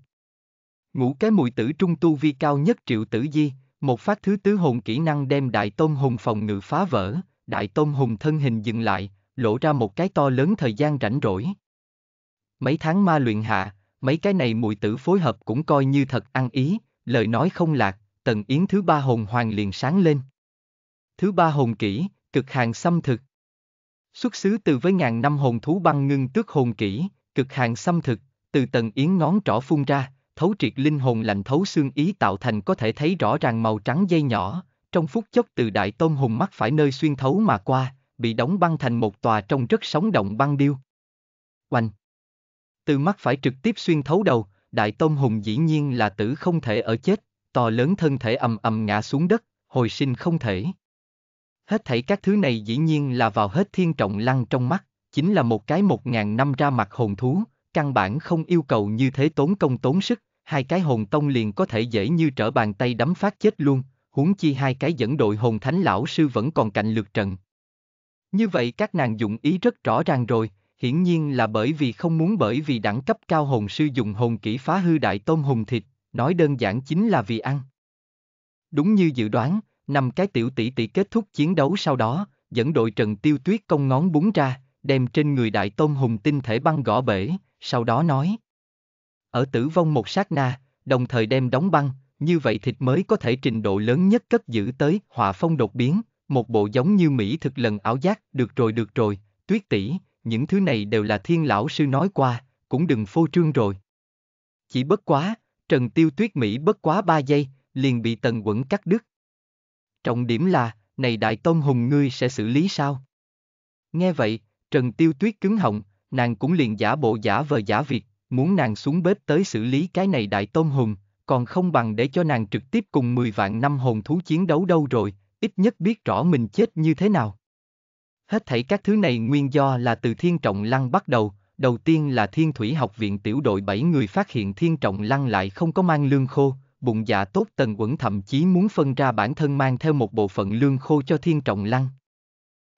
Ngũ cái mùi tử trung tu vi cao nhất triệu tử di, một phát thứ tứ hồn kỹ năng đem đại tôn hùng phòng ngự phá vỡ, đại tôn hùng thân hình dừng lại, lộ ra một cái to lớn thời gian rảnh rỗi. Mấy tháng ma luyện hạ, mấy cái này mùi tử phối hợp cũng coi như thật ăn ý, lời nói không lạc, tần yến thứ ba hồn hoàng liền sáng lên. Thứ ba hồn kỹ, cực hàng xâm thực, Xuất xứ từ với ngàn năm hồn thú băng ngưng tước hồn kỹ, cực hàng xâm thực, từ tầng yến ngón trỏ phun ra, thấu triệt linh hồn lạnh thấu xương ý tạo thành có thể thấy rõ ràng màu trắng dây nhỏ, trong phút chốc từ đại tôn hùng mắt phải nơi xuyên thấu mà qua, bị đóng băng thành một tòa trong rất sóng động băng điêu. Oanh! Từ mắt phải trực tiếp xuyên thấu đầu, đại tôn hùng dĩ nhiên là tử không thể ở chết, to lớn thân thể ầm ầm ngã xuống đất, hồi sinh không thể. Hết thảy các thứ này dĩ nhiên là vào hết thiên trọng lăng trong mắt, chính là một cái một ngàn năm ra mặt hồn thú, căn bản không yêu cầu như thế tốn công tốn sức, hai cái hồn tông liền có thể dễ như trở bàn tay đấm phát chết luôn, huống chi hai cái dẫn đội hồn thánh lão sư vẫn còn cạnh lượt trận. Như vậy các nàng dụng ý rất rõ ràng rồi, hiển nhiên là bởi vì không muốn bởi vì đẳng cấp cao hồn sư dùng hồn kỹ phá hư đại tôn hùng thịt, nói đơn giản chính là vì ăn. Đúng như dự đoán, năm cái tiểu tỷ tỷ kết thúc chiến đấu sau đó, dẫn đội Trần Tiêu Tuyết công ngón búng ra, đem trên người đại tôn hùng tinh thể băng gõ bể, sau đó nói. Ở tử vong một sát na, đồng thời đem đóng băng, như vậy thịt mới có thể trình độ lớn nhất cất giữ tới hòa phong đột biến, một bộ giống như Mỹ thực lần ảo giác, được rồi được rồi, tuyết tỷ, những thứ này đều là thiên lão sư nói qua, cũng đừng phô trương rồi. Chỉ bất quá, Trần Tiêu Tuyết Mỹ bất quá ba giây, liền bị Tần Quẩn cắt đứt. Trọng điểm là, này đại tôn hùng ngươi sẽ xử lý sao? Nghe vậy, Trần Tiêu Tuyết cứng họng, nàng cũng liền giả bộ giả vờ giả việc, muốn nàng xuống bếp tới xử lý cái này đại tôn hùng, còn không bằng để cho nàng trực tiếp cùng 10 vạn năm hồn thú chiến đấu đâu rồi, ít nhất biết rõ mình chết như thế nào. Hết thảy các thứ này nguyên do là từ Thiên Trọng Lăng bắt đầu, đầu tiên là Thiên Thủy Học Viện tiểu đội 7 người phát hiện Thiên Trọng Lăng lại không có mang lương khô, bụng dạ tốt tần quẩn thậm chí muốn phân ra bản thân mang theo một bộ phận lương khô cho thiên trọng lăng.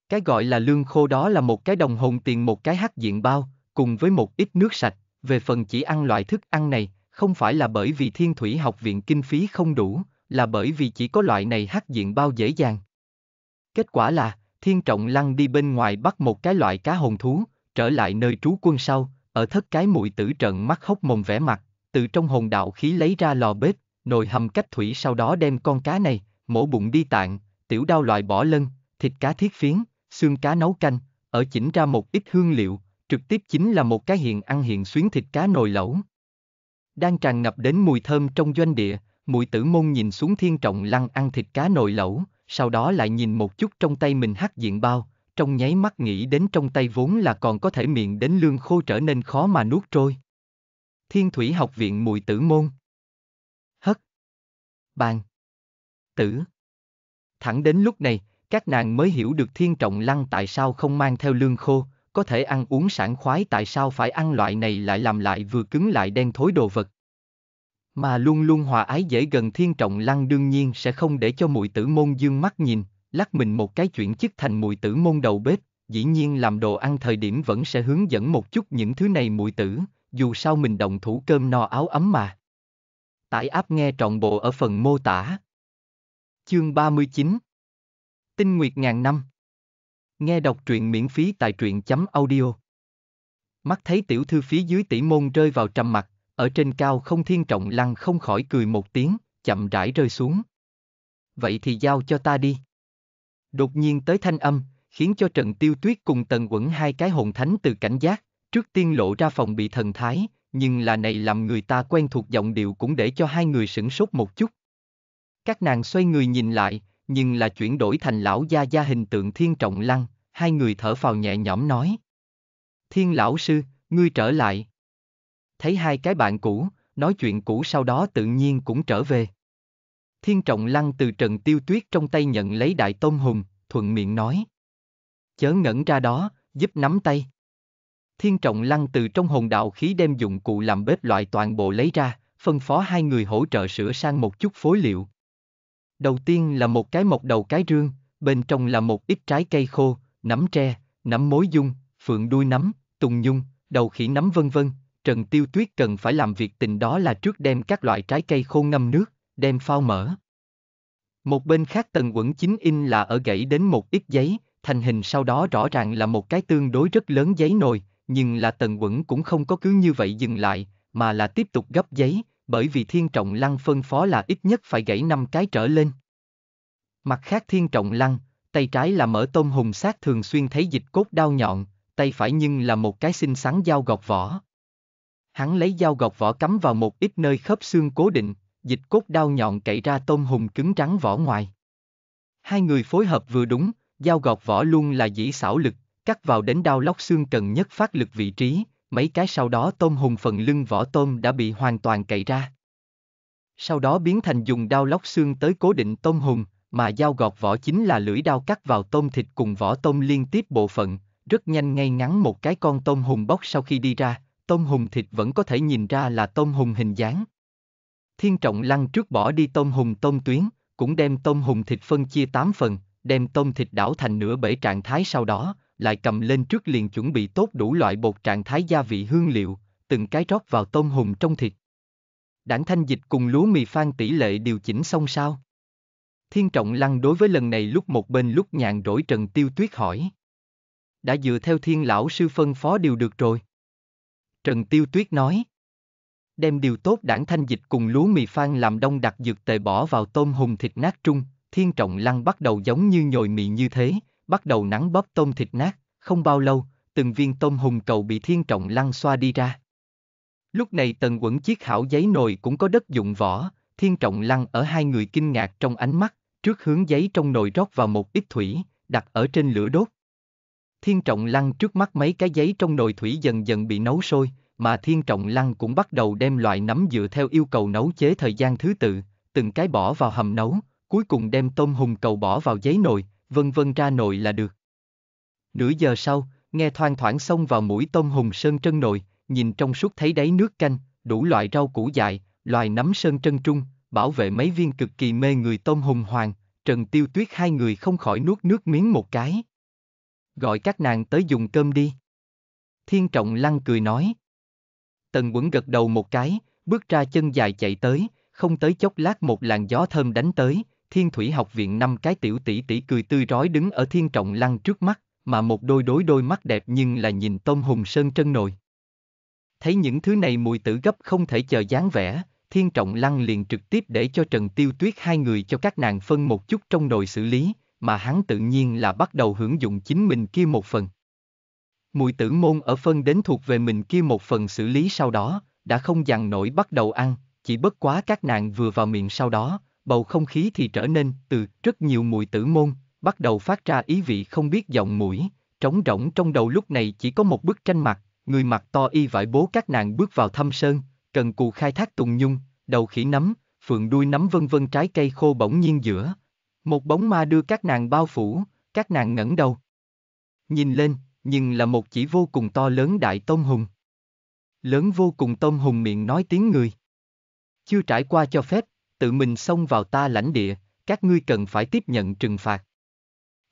Cái gọi là lương khô đó là một cái đồng hồn tiền một cái hắc diện bao, cùng với một ít nước sạch, về phần chỉ ăn loại thức ăn này, không phải là bởi vì thiên thủy học viện kinh phí không đủ, là bởi vì chỉ có loại này hắc diện bao dễ dàng. Kết quả là, thiên trọng lăng đi bên ngoài bắt một cái loại cá hồn thú, trở lại nơi trú quân sau, ở thất cái mũi tử trận mắt hốc mồm vẻ mặt, từ trong hồn đạo khí lấy ra lò bếp, nồi hầm cách thủy sau đó đem con cá này, mổ bụng đi tạng, tiểu đao loại bỏ lân, thịt cá thiết phiến, xương cá nấu canh, ở chỉnh ra một ít hương liệu, trực tiếp chính là một cái hiện ăn hiện xuyến thịt cá nồi lẩu. Đang tràn ngập đến mùi thơm trong doanh địa, mùi tử môn nhìn xuống thiên trọng lăng ăn thịt cá nồi lẩu, sau đó lại nhìn một chút trong tay mình hắc diện bao, trong nháy mắt nghĩ đến trong tay vốn là còn có thể miệng đến lương khô trở nên khó mà nuốt trôi. Thiên thủy học viện mùi tử môn bàn. Tử. Thẳng đến lúc này, các nàng mới hiểu được thiên trọng lăng tại sao không mang theo lương khô, có thể ăn uống sảng khoái tại sao phải ăn loại này lại làm lại vừa cứng lại đen thối đồ vật. Mà luôn luôn hòa ái dễ gần thiên trọng lăng đương nhiên sẽ không để cho mùi tử môn dương mắt nhìn, lắc mình một cái chuyển chức thành mùi tử môn đầu bếp, dĩ nhiên làm đồ ăn thời điểm vẫn sẽ hướng dẫn một chút những thứ này mùi tử, dù sao mình động thủ cơm no áo ấm mà. Tải app nghe trọn bộ ở phần mô tả. Chương 39 Tinh Nguyệt ngàn năm Nghe đọc truyện miễn phí tại truyện.audio chấm Mắt thấy tiểu thư phía dưới tỷ môn rơi vào trầm mặt, ở trên cao không thiên trọng lăng không khỏi cười một tiếng, chậm rãi rơi xuống. Vậy thì giao cho ta đi. Đột nhiên tới thanh âm, khiến cho Trần Tiêu Tuyết cùng Tần Quẩn hai cái hồn thánh từ cảnh giác, trước tiên lộ ra phòng bị thần thái, nhưng là này làm người ta quen thuộc giọng điệu cũng để cho hai người sửng sốt một chút. Các nàng xoay người nhìn lại, nhưng là chuyển đổi thành lão gia gia hình tượng thiên trọng lăng, hai người thở phào nhẹ nhõm nói. Thiên lão sư, ngươi trở lại. Thấy hai cái bạn cũ, nói chuyện cũ sau đó tự nhiên cũng trở về. Thiên trọng lăng từ trần tiêu tuyết trong tay nhận lấy đại tôn hùng, thuận miệng nói. Chớ ngẩn ra đó, giúp nắm tay. Thiên Trọng Lăng từ trong hồn đạo khí đem dụng cụ làm bếp loại toàn bộ lấy ra, phân phó hai người hỗ trợ sửa sang một chút phối liệu. Đầu tiên là một cái mộc đầu cái rương, bên trong là một ít trái cây khô, nấm tre, nấm mối dung, phượng đuôi nấm, tùng nhung, đầu khỉ nấm vân vân. Trần Tiêu Tuyết cần phải làm việc tình đó là trước đem các loại trái cây khô ngâm nước, đem phao mở. Một bên khác tần quẩn chính in là ở gãy đến một ít giấy, thành hình sau đó rõ ràng là một cái tương đối rất lớn giấy nồi, nhưng là tần quẩn cũng không có cứ như vậy dừng lại, mà là tiếp tục gấp giấy, bởi vì thiên trọng lăng phân phó là ít nhất phải gãy năm cái trở lên. Mặt khác thiên trọng lăng, tay trái là mở tôm hùng sát thường xuyên thấy dịch cốt đau nhọn, tay phải nhưng là một cái xinh xắn dao gọt vỏ. Hắn lấy dao gọt vỏ cắm vào một ít nơi khớp xương cố định, dịch cốt đau nhọn cậy ra tôm hùng cứng trắng vỏ ngoài. Hai người phối hợp vừa đúng, dao gọt vỏ luôn là dĩ xảo lực, cắt vào đến đau lóc xương cần nhất phát lực vị trí, mấy cái sau đó tôm hùng phần lưng vỏ tôm đã bị hoàn toàn cậy ra. Sau đó biến thành dùng đao lóc xương tới cố định tôm hùng, mà dao gọt vỏ chính là lưỡi đao cắt vào tôm thịt cùng vỏ tôm liên tiếp bộ phận, rất nhanh ngay ngắn một cái con tôm hùng bóc sau khi đi ra, tôm hùng thịt vẫn có thể nhìn ra là tôm hùng hình dáng. Thiên trọng lăng trước bỏ đi tôm hùng tôm tuyến, cũng đem tôm hùng thịt phân chia 8 phần, đem tôm thịt đảo thành nửa bể trạng thái sau đó, lại cầm lên trước liền chuẩn bị tốt đủ loại bột trạng thái gia vị hương liệu, từng cái rót vào tôm hùm trong thịt. Đảng thanh dịch cùng lúa mì phan tỷ lệ điều chỉnh xong sao? Thiên trọng lăng đối với lần này lúc một bên lúc nhàn rỗi Trần Tiêu Tuyết hỏi. Đã dựa theo thiên lão sư phân phó điều được rồi. Trần Tiêu Tuyết nói. Đem điều tốt đảng thanh dịch cùng lúa mì phan làm đông đặc dược tệ bỏ vào tôm hùm thịt nát trung, thiên trọng lăng bắt đầu giống như nhồi mì như thế, bắt đầu nắng bóp tôm thịt nát, không bao lâu, từng viên tôm hùng cầu bị thiên trọng Lăng xoa đi ra. Lúc này tần quẩn chiếc hảo giấy nồi cũng có đất dụng vỏ, thiên trọng Lăng ở hai người kinh ngạc trong ánh mắt, trước hướng giấy trong nồi rót vào một ít thủy, đặt ở trên lửa đốt. Thiên trọng Lăng trước mắt mấy cái giấy trong nồi thủy dần dần bị nấu sôi, mà thiên trọng Lăng cũng bắt đầu đem loại nấm dựa theo yêu cầu nấu chế thời gian thứ tự, từng cái bỏ vào hầm nấu, cuối cùng đem tôm hùng cầu bỏ vào giấy nồi, vân vân ra nội là được. Nửa giờ sau, nghe thoang thoảng xông vào mũi tôm hùm sơn trân nội, nhìn trong suốt thấy đáy nước canh, đủ loại rau củ dại, loài nấm sơn trân trung, bảo vệ mấy viên cực kỳ mê người tôm hùm hoàng, Trần Tiêu Tuyết hai người không khỏi nuốt nước miếng một cái. Gọi các nàng tới dùng cơm đi. Thiên Trọng Lăng cười nói. Tần Quẩn gật đầu một cái, bước ra chân dài chạy tới, không tới chốc lát một làn gió thơm đánh tới, thiên thủy học viện năm cái tiểu tỷ tỷ cười tươi rói đứng ở thiên trọng lăng trước mắt, mà một đôi đối đôi mắt đẹp nhưng là nhìn Tôn Hùng Sơn chân nồi. Thấy những thứ này mùi tử gấp không thể chờ dáng vẻ, thiên trọng lăng liền trực tiếp để cho Trần Tiêu Tuyết hai người cho các nàng phân một chút trong nồi xử lý, mà hắn tự nhiên là bắt đầu hưởng dụng chính mình kia một phần. Mùi tử môn ở phân đến thuộc về mình kia một phần xử lý sau đó, đã không dằn nổi bắt đầu ăn, chỉ bất quá các nàng vừa vào miệng sau đó, bầu không khí thì trở nên từ rất nhiều mùi tử môn, bắt đầu phát ra ý vị không biết giọng mũi, trống rỗng trong đầu lúc này chỉ có một bức tranh mặt, người mặc to y vải bố các nàng bước vào thâm sơn, cần cù khai thác tùng nhung, đầu khỉ nắm, phượng đuôi nắm vân vân trái cây khô bỗng nhiên giữa. Một bóng ma đưa các nàng bao phủ, các nàng ngẩng đầu. Nhìn lên, nhưng là một chỉ vô cùng to lớn đại tôm hùng. Lớn vô cùng tôm hùng miệng nói tiếng người. Chưa trải qua cho phép, tự mình xông vào ta lãnh địa, các ngươi cần phải tiếp nhận trừng phạt.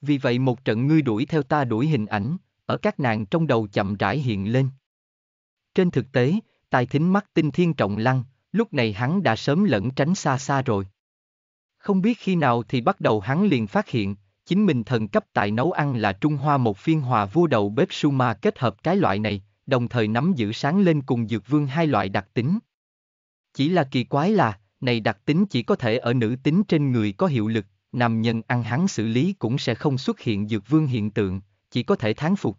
Vì vậy một trận ngươi đuổi theo ta đuổi hình ảnh, ở các nàng trong đầu chậm rãi hiện lên. Trên thực tế, tài thính mắt tinh thiên trọng lăng, lúc này hắn đã sớm lẩn tránh xa xa rồi. Không biết khi nào thì bắt đầu hắn liền phát hiện, chính mình thần cấp tại nấu ăn là Trung Hoa một phiên hòa vua đầu bếp Suma kết hợp cái loại này, đồng thời nắm giữ sáng lên cùng dược vương hai loại đặc tính. Chỉ là kỳ quái là, này đặc tính chỉ có thể ở nữ tính trên người có hiệu lực, nam nhân ăn hắn xử lý cũng sẽ không xuất hiện dược vương hiện tượng, chỉ có thể thán phục.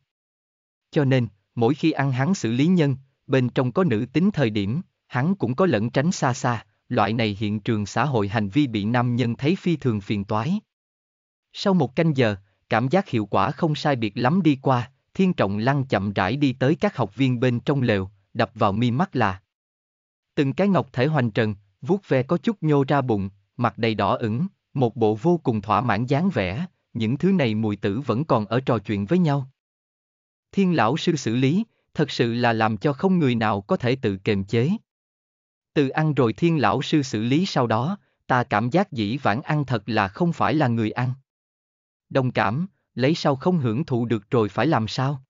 Cho nên, mỗi khi ăn hắn xử lý nhân, bên trong có nữ tính thời điểm, hắn cũng có lẫn tránh xa xa, loại này hiện trường xã hội hành vi bị nam nhân thấy phi thường phiền toái. Sau một canh giờ, cảm giác hiệu quả không sai biệt lắm đi qua, thiên trọng lăng chậm rãi đi tới các học viên bên trong lều, đập vào mi mắt là từng cái ngọc thể hoành trần, vuốt ve có chút nhô ra bụng, mặt đầy đỏ ửng, một bộ vô cùng thỏa mãn dáng vẻ, những thứ này mùi tử vẫn còn ở trò chuyện với nhau. Thiên lão sư xử lý, thật sự là làm cho không người nào có thể tự kềm chế. Từ ăn rồi thiên lão sư xử lý sau đó, ta cảm giác dĩ vãng ăn thật là không phải là người ăn. Đồng cảm, lấy sau không hưởng thụ được rồi phải làm sao?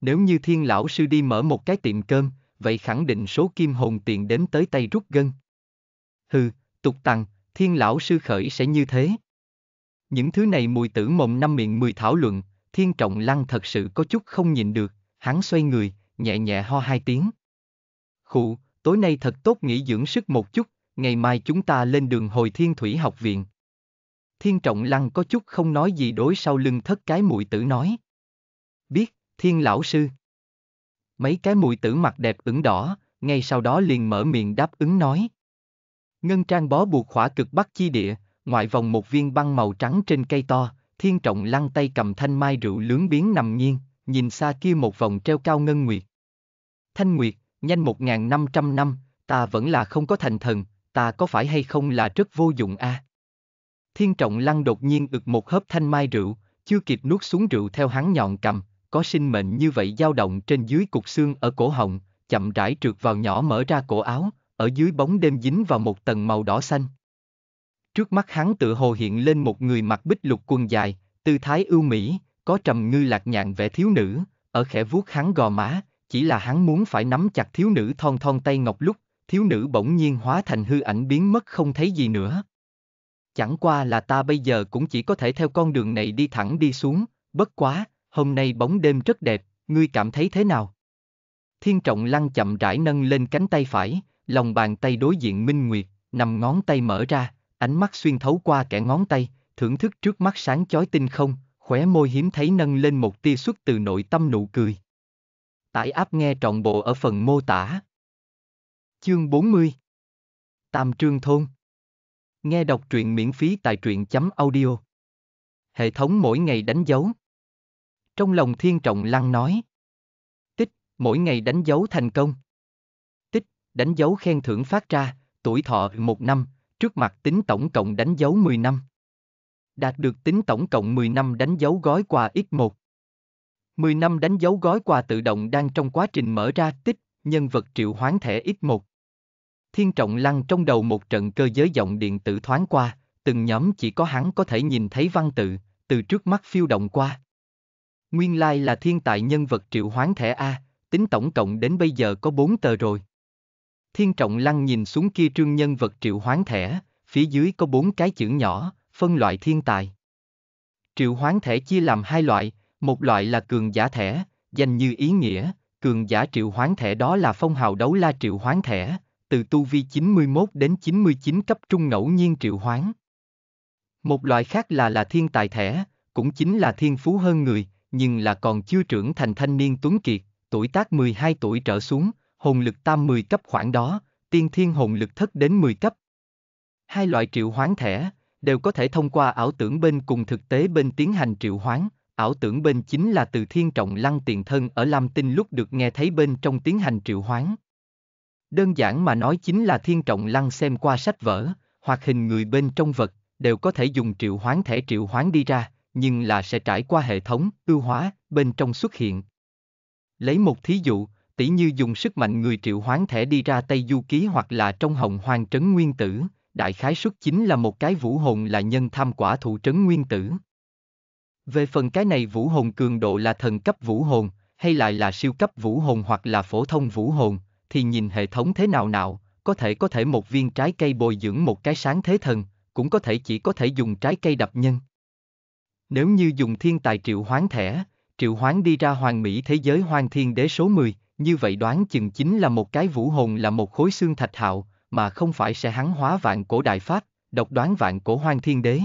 Nếu như thiên lão sư đi mở một cái tiệm cơm, vậy khẳng định số kim hồn tiền đến tới tay rút gân hừ, tục tằng, thiên lão sư khởi sẽ như thế. Những thứ này mùi tử mộng năm miệng mười thảo luận, thiên trọng lăng thật sự có chút không nhìn được, hắn xoay người, nhẹ nhẹ ho hai tiếng. Khụ, tối nay thật tốt nghỉ dưỡng sức một chút, ngày mai chúng ta lên đường hồi thiên thủy học viện. Thiên trọng lăng có chút không nói gì đối sau lưng thất cái mùi tử nói. Biết, thiên lão sư. Mấy cái mùi tử mặt đẹp ửng đỏ, ngay sau đó liền mở miệng đáp ứng nói. Ngân Trang bó buộc khỏa cực bắc chi địa, ngoại vòng một viên băng màu trắng trên cây to, thiên trọng lăn tay cầm thanh mai rượu lướng biến nằm nghiêng, nhìn xa kia một vòng treo cao ngân nguyệt. Thanh nguyệt, nhanh một 1500 năm, ta vẫn là không có thành thần, ta có phải hay không là rất vô dụng a? À? Thiên trọng lăng đột nhiên ực một hớp thanh mai rượu, chưa kịp nuốt xuống rượu theo hắn nhọn cầm, có sinh mệnh như vậy dao động trên dưới cục xương ở cổ họng, chậm rãi trượt vào nhỏ mở ra cổ áo, ở dưới bóng đêm dính vào một tầng màu đỏ xanh. Trước mắt hắn tự hồ hiện lên một người mặc bích lục quần dài, tư thái ưu mỹ, có trầm ngư lạc nhạn vẻ thiếu nữ, ở khẽ vuốt hắn gò má, chỉ là hắn muốn phải nắm chặt thiếu nữ thon thon tay ngọc lúc, thiếu nữ bỗng nhiên hóa thành hư ảnh biến mất không thấy gì nữa. Chẳng qua là ta bây giờ cũng chỉ có thể theo con đường này đi thẳng đi xuống, bất quá, hôm nay bóng đêm rất đẹp, ngươi cảm thấy thế nào? Thiên trọng lăng chậm rãi nâng lên cánh tay phải, lòng bàn tay đối diện Minh Nguyệt, nằm ngón tay mở ra, ánh mắt xuyên thấu qua kẻ ngón tay, thưởng thức trước mắt sáng chói tinh không, khóe môi hiếm thấy nâng lên một tia xuất từ nội tâm nụ cười. Tải áp nghe trọn bộ ở phần mô tả. Chương 40 Tam Trương Thôn Nghe đọc truyện miễn phí tại truyện.audio chấm Hệ thống mỗi ngày đánh dấu Trong lòng thiên trọng lăng nói Tích, mỗi ngày đánh dấu thành công đánh dấu khen thưởng phát ra, tuổi thọ 1 năm, trước mặt tính tổng cộng đánh dấu 10 năm. Đạt được tính tổng cộng 10 năm đánh dấu gói quà X1. 10 năm đánh dấu gói quà tự động đang trong quá trình mở ra tích, nhân vật triệu hoán thẻ X1. Thiên trọng lăn trong đầu một trận cơ giới giọng điện tử thoáng qua, từng nhóm chỉ có hắn có thể nhìn thấy văn tự, từ trước mắt phiêu động qua. Nguyên lai like là thiên tài nhân vật triệu hoán thẻ A, tính tổng cộng đến bây giờ có 4 tờ rồi. Thiên Trọng Lăng nhìn xuống kia trương nhân vật triệu hoán thẻ, phía dưới có bốn cái chữ nhỏ, phân loại thiên tài. Triệu hoán thẻ chia làm hai loại, một loại là cường giả thẻ, danh như ý nghĩa, cường giả triệu hoán thẻ đó là phong hào đấu la triệu hoán thẻ, từ tu vi 91 đến 99 cấp trung ngẫu nhiên triệu hoán. Một loại khác là là thiên tài thẻ, cũng chính là thiên phú hơn người, nhưng là còn chưa trưởng thành thanh niên tuấn kiệt, tuổi tác 12 tuổi trở xuống, hồn lực tam 10 cấp khoảng đó, tiên thiên hồn lực thất đến 10 cấp. Hai loại triệu hoán thẻ, đều có thể thông qua ảo tưởng bên cùng thực tế bên tiến hành triệu hoán, ảo tưởng bên chính là từ thiên trọng lăng tiền thân ở Lam Tinh lúc được nghe thấy bên trong tiến hành triệu hoán. Đơn giản mà nói chính là thiên trọng lăng xem qua sách vở, hoặc hình người bên trong vật, đều có thể dùng triệu hoán thẻ triệu hoán đi ra, nhưng là sẽ trải qua hệ thống, ưu hóa, bên trong xuất hiện. Lấy một thí dụ, tỷ như dùng sức mạnh người triệu hoán thể đi ra Tây Du Ký hoặc là trong hồng hoàng trấn nguyên tử, đại khái suất chính là một cái vũ hồn là nhân tham quả thụ trấn nguyên tử. Về phần cái này vũ hồn cường độ là thần cấp vũ hồn, hay lại là siêu cấp vũ hồn hoặc là phổ thông vũ hồn, thì nhìn hệ thống thế nào nào, có thể có thể một viên trái cây bồi dưỡng một cái sáng thế thần, cũng có thể chỉ có thể dùng trái cây đập nhân. Nếu như dùng thiên tài triệu hoán thẻ, triệu hoán đi ra hoàng mỹ thế giới hoàng thiên đế số 10, như vậy đoán chừng chính là một cái vũ hồn là một khối xương thạch hạo, mà không phải sẽ hắn hóa vạn cổ đại pháp, độc đoán vạn cổ hoang thiên đế.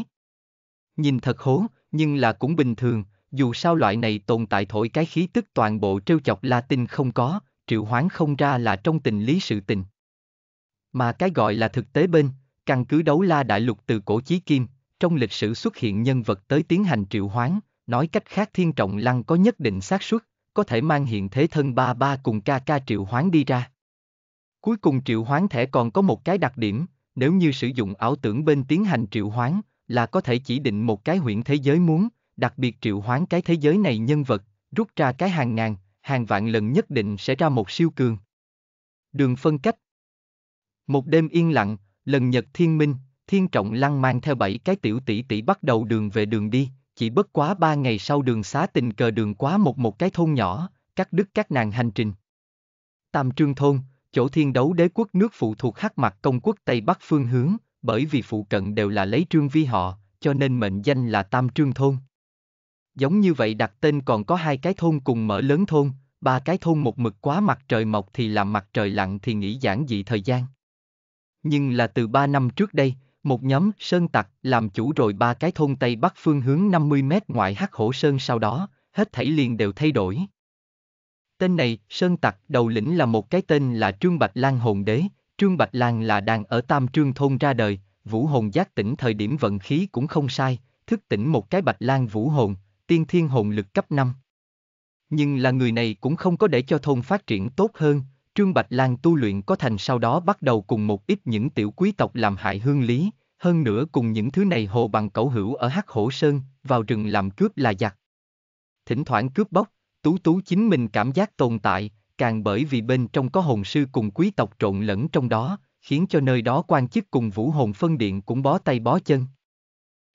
Nhìn thật hố, nhưng là cũng bình thường, dù sao loại này tồn tại thổi cái khí tức toàn bộ trêu chọc Latin không có, triệu hoán không ra là trong tình lý sự tình. Mà cái gọi là thực tế bên, căn cứ đấu la đại lục từ cổ chí kim, trong lịch sử xuất hiện nhân vật tới tiến hành triệu hoán, nói cách khác thiên trọng lăng có nhất định xác suất, có thể mang hiện thế thân ba ba cùng ca ca triệu hoán đi ra. Cuối cùng triệu hoán thẻ còn có một cái đặc điểm, nếu như sử dụng ảo tưởng bên tiến hành triệu hoán, là có thể chỉ định một cái huyện thế giới muốn, đặc biệt triệu hoán cái thế giới này nhân vật, rút ra cái hàng ngàn, hàng vạn lần nhất định sẽ ra một siêu cường. Đường phân cách Một đêm yên lặng, lần nhật thiên minh, thiên trọng lăng mang theo bảy cái tiểu tỷ tỷ bắt đầu đường về đường đi, chỉ bất quá ba ngày sau đường xá tình cờ đường quá một một cái thôn nhỏ, cắt đứt các nàng hành trình. Tam Trương Thôn, chỗ thiên đấu đế quốc nước phụ thuộc hắc mặt công quốc Tây Bắc phương hướng, bởi vì phụ cận đều là lấy trương vi họ, cho nên mệnh danh là Tam Trương Thôn. Giống như vậy đặt tên còn có hai cái thôn cùng mở lớn thôn, ba cái thôn một mực quá mặt trời mọc thì làm mặt trời lặn thì nghỉ giản dị thời gian. Nhưng là từ ba năm trước đây, một nhóm sơn tặc làm chủ rồi ba cái thôn Tây Bắc phương hướng 50 mét ngoại hắc hổ sơn sau đó, hết thảy liền đều thay đổi. Tên này, sơn tặc đầu lĩnh là một cái tên là Trương Bạch Lan Hồn Đế, Trương Bạch Lan là đang ở Tam Trương Thôn ra đời, vũ hồn giác tỉnh thời điểm vận khí cũng không sai, thức tỉnh một cái Bạch Lan vũ hồn, tiên thiên hồn lực cấp 5. Nhưng là người này cũng không có để cho thôn phát triển tốt hơn, Trương Bạch Lan tu luyện có thành sau đó bắt đầu cùng một ít những tiểu quý tộc làm hại hương lý, hơn nữa cùng những thứ này hồ bằng cẩu hữu ở Hắc Hổ Sơn, vào rừng làm cướp là giặc. Thỉnh thoảng cướp bóc, Tú Tú chính mình cảm giác tồn tại, càng bởi vì bên trong có hồn sư cùng quý tộc trộn lẫn trong đó, khiến cho nơi đó quan chức cùng vũ hồn phân điện cũng bó tay bó chân.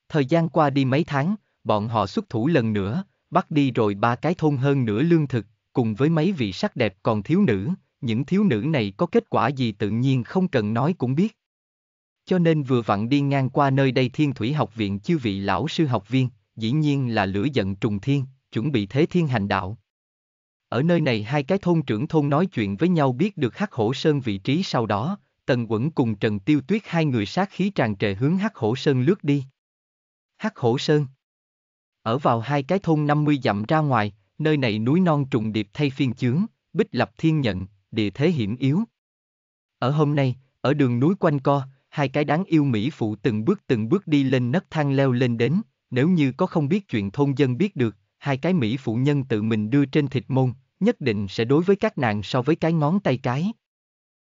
Thời gian qua đi mấy tháng, bọn họ xuất thủ lần nữa, bắt đi rồi ba cái thôn hơn nửa lương thực, cùng với mấy vị sắc đẹp còn thiếu nữ, những thiếu nữ này có kết quả gì tự nhiên không cần nói cũng biết. Cho nên vừa vặn đi ngang qua nơi đây thiên thủy học viện chư vị lão sư học viên, dĩ nhiên là lửa giận trùng thiên, chuẩn bị thế thiên hành đạo. Ở nơi này hai cái thôn trưởng thôn nói chuyện với nhau biết được hắc hổ sơn vị trí sau đó, Tần Quẩn cùng Trần Tiêu Tuyết hai người sát khí tràn trề hướng hắc hổ sơn lướt đi. Hắc hổ sơn Ở vào hai cái thôn 50 dặm ra ngoài, nơi này núi non trùng điệp thay phiên chướng, bích lập thiên nhận, địa thế hiểm yếu. Ở hôm nay, ở đường núi quanh co, hai cái đáng yêu Mỹ phụ từng bước từng bước đi lên nấc thang leo lên đến, nếu như có không biết chuyện thôn dân biết được, hai cái Mỹ phụ nhân tự mình đưa trên thịt môn, nhất định sẽ đối với các nàng so với cái ngón tay cái.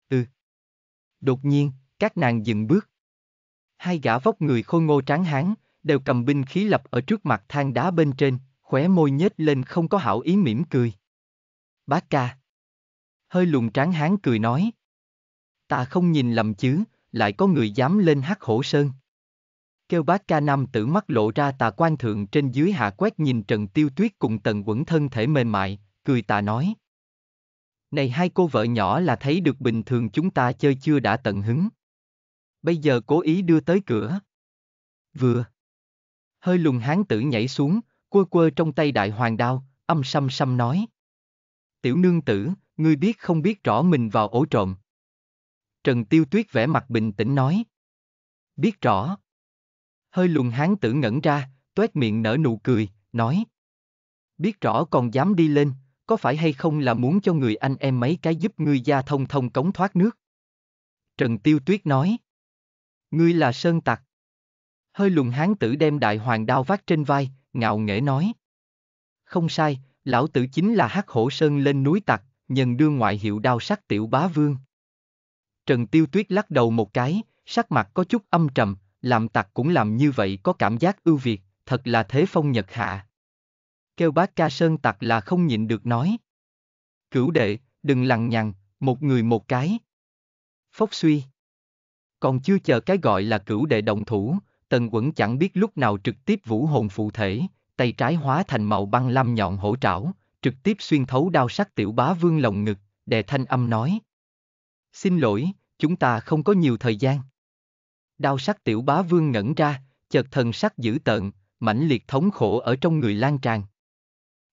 Ừ. Đột nhiên, các nàng dừng bước. Hai gã vóc người khôi ngô tráng hán, đều cầm binh khí lập ở trước mặt thang đá bên trên, khóe môi nhếch lên không có hảo ý mỉm cười. Bác ca hơi lùn tráng hán cười nói. Ta không nhìn lầm chứ, lại có người dám lên hát hổ sơn. Kêu bác ca nam tử mắt lộ ra tà quan thượng trên dưới hạ quét nhìn Trần Tiêu Tuyết cùng tần quẩn thân thể mềm mại, cười tà nói. Này hai cô vợ nhỏ là thấy được bình thường chúng ta chơi chưa đã tận hứng. Bây giờ cố ý đưa tới cửa. Vừa. Hơi lùn hán tử nhảy xuống, quơ quơ trong tay đại hoàng đao, âm xăm xăm nói. Tiểu nương tử, ngươi biết không biết rõ mình vào ổ trộm. Trần Tiêu Tuyết vẻ mặt bình tĩnh nói. Biết rõ. Hơi luồng hán tử ngẩn ra, tuét miệng nở nụ cười, nói. Biết rõ còn dám đi lên, có phải hay không là muốn cho người anh em mấy cái giúp ngươi gia thông thông cống thoát nước? Trần Tiêu Tuyết nói. Ngươi là sơn tặc. Hơi luồng hán tử đem đại hoàng đao vác trên vai, ngạo nghễ nói. Không sai, lão tử chính là hắc hổ sơn lên núi tặc, nhân đưa ngoại hiệu đao sắc tiểu bá vương. Trần Tiêu Tuyết lắc đầu một cái, sắc mặt có chút âm trầm, làm tặc cũng làm như vậy có cảm giác ưu việt, thật là thế phong nhật hạ. Kêu bác ca sơn tặc là không nhịn được nói. Cửu đệ, đừng lằng nhằng, một người một cái. Phốc suy. Còn chưa chờ cái gọi là cửu đệ đồng thủ, tần quẩn chẳng biết lúc nào trực tiếp vũ hồn phụ thể, tay trái hóa thành màu băng lam nhọn hổ trảo, trực tiếp xuyên thấu đao sắc tiểu bá vương lồng ngực, đè thanh âm nói. Xin lỗi, chúng ta không có nhiều thời gian. Đao sắc tiểu bá vương ngẩn ra, chợt thần sắc dữ tợn, mãnh liệt thống khổ ở trong người lan tràn.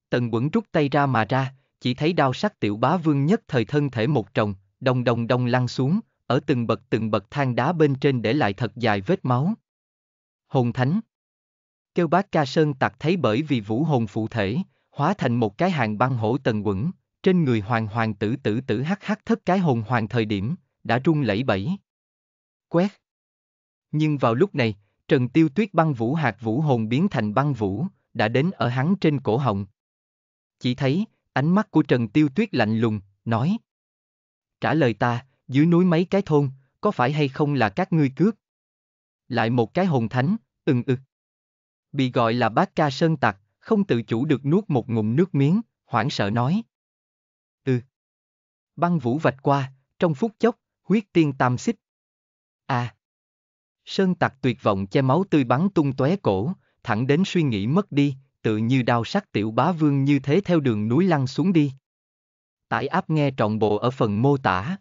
Tần quẩn rút tay ra mà ra, chỉ thấy đao sắc tiểu bá vương nhất thời thân thể một trồng, đồng đồng đồng lăn xuống, ở từng bậc từng bậc thang đá bên trên để lại thật dài vết máu. Hồn thánh Kêu bác ca sơn tặc thấy bởi vì vũ hồn phụ thể, hóa thành một cái hàng băng hổ tần quẩn, trên người hoàng hoàng tử tử tử hắc hắc thất cái hồn hoàng thời điểm, đã rung lẫy bẩy. Quét. Nhưng vào lúc này, Trần Tiêu Tuyết băng vũ hạt vũ hồn biến thành băng vũ, đã đến ở hắn trên cổ họng. Chỉ thấy, ánh mắt của Trần Tiêu Tuyết lạnh lùng, nói. Trả lời ta, dưới núi mấy cái thôn, có phải hay không là các ngươi cướp? Lại một cái hồn thánh, ừng ực. Bị gọi là bác ca sơn tặc, không tự chủ được nuốt một ngụm nước miếng, hoảng sợ nói. Ừ. Băng vũ vạch qua, trong phút chốc, huyết tiên tam xích. À. Sơn tặc tuyệt vọng che máu tươi bắn tung tóe cổ, thẳng đến suy nghĩ mất đi, tự như đao sắc tiểu bá vương như thế theo đường núi lăn xuống đi. Tải áp nghe trọn bộ ở phần mô tả.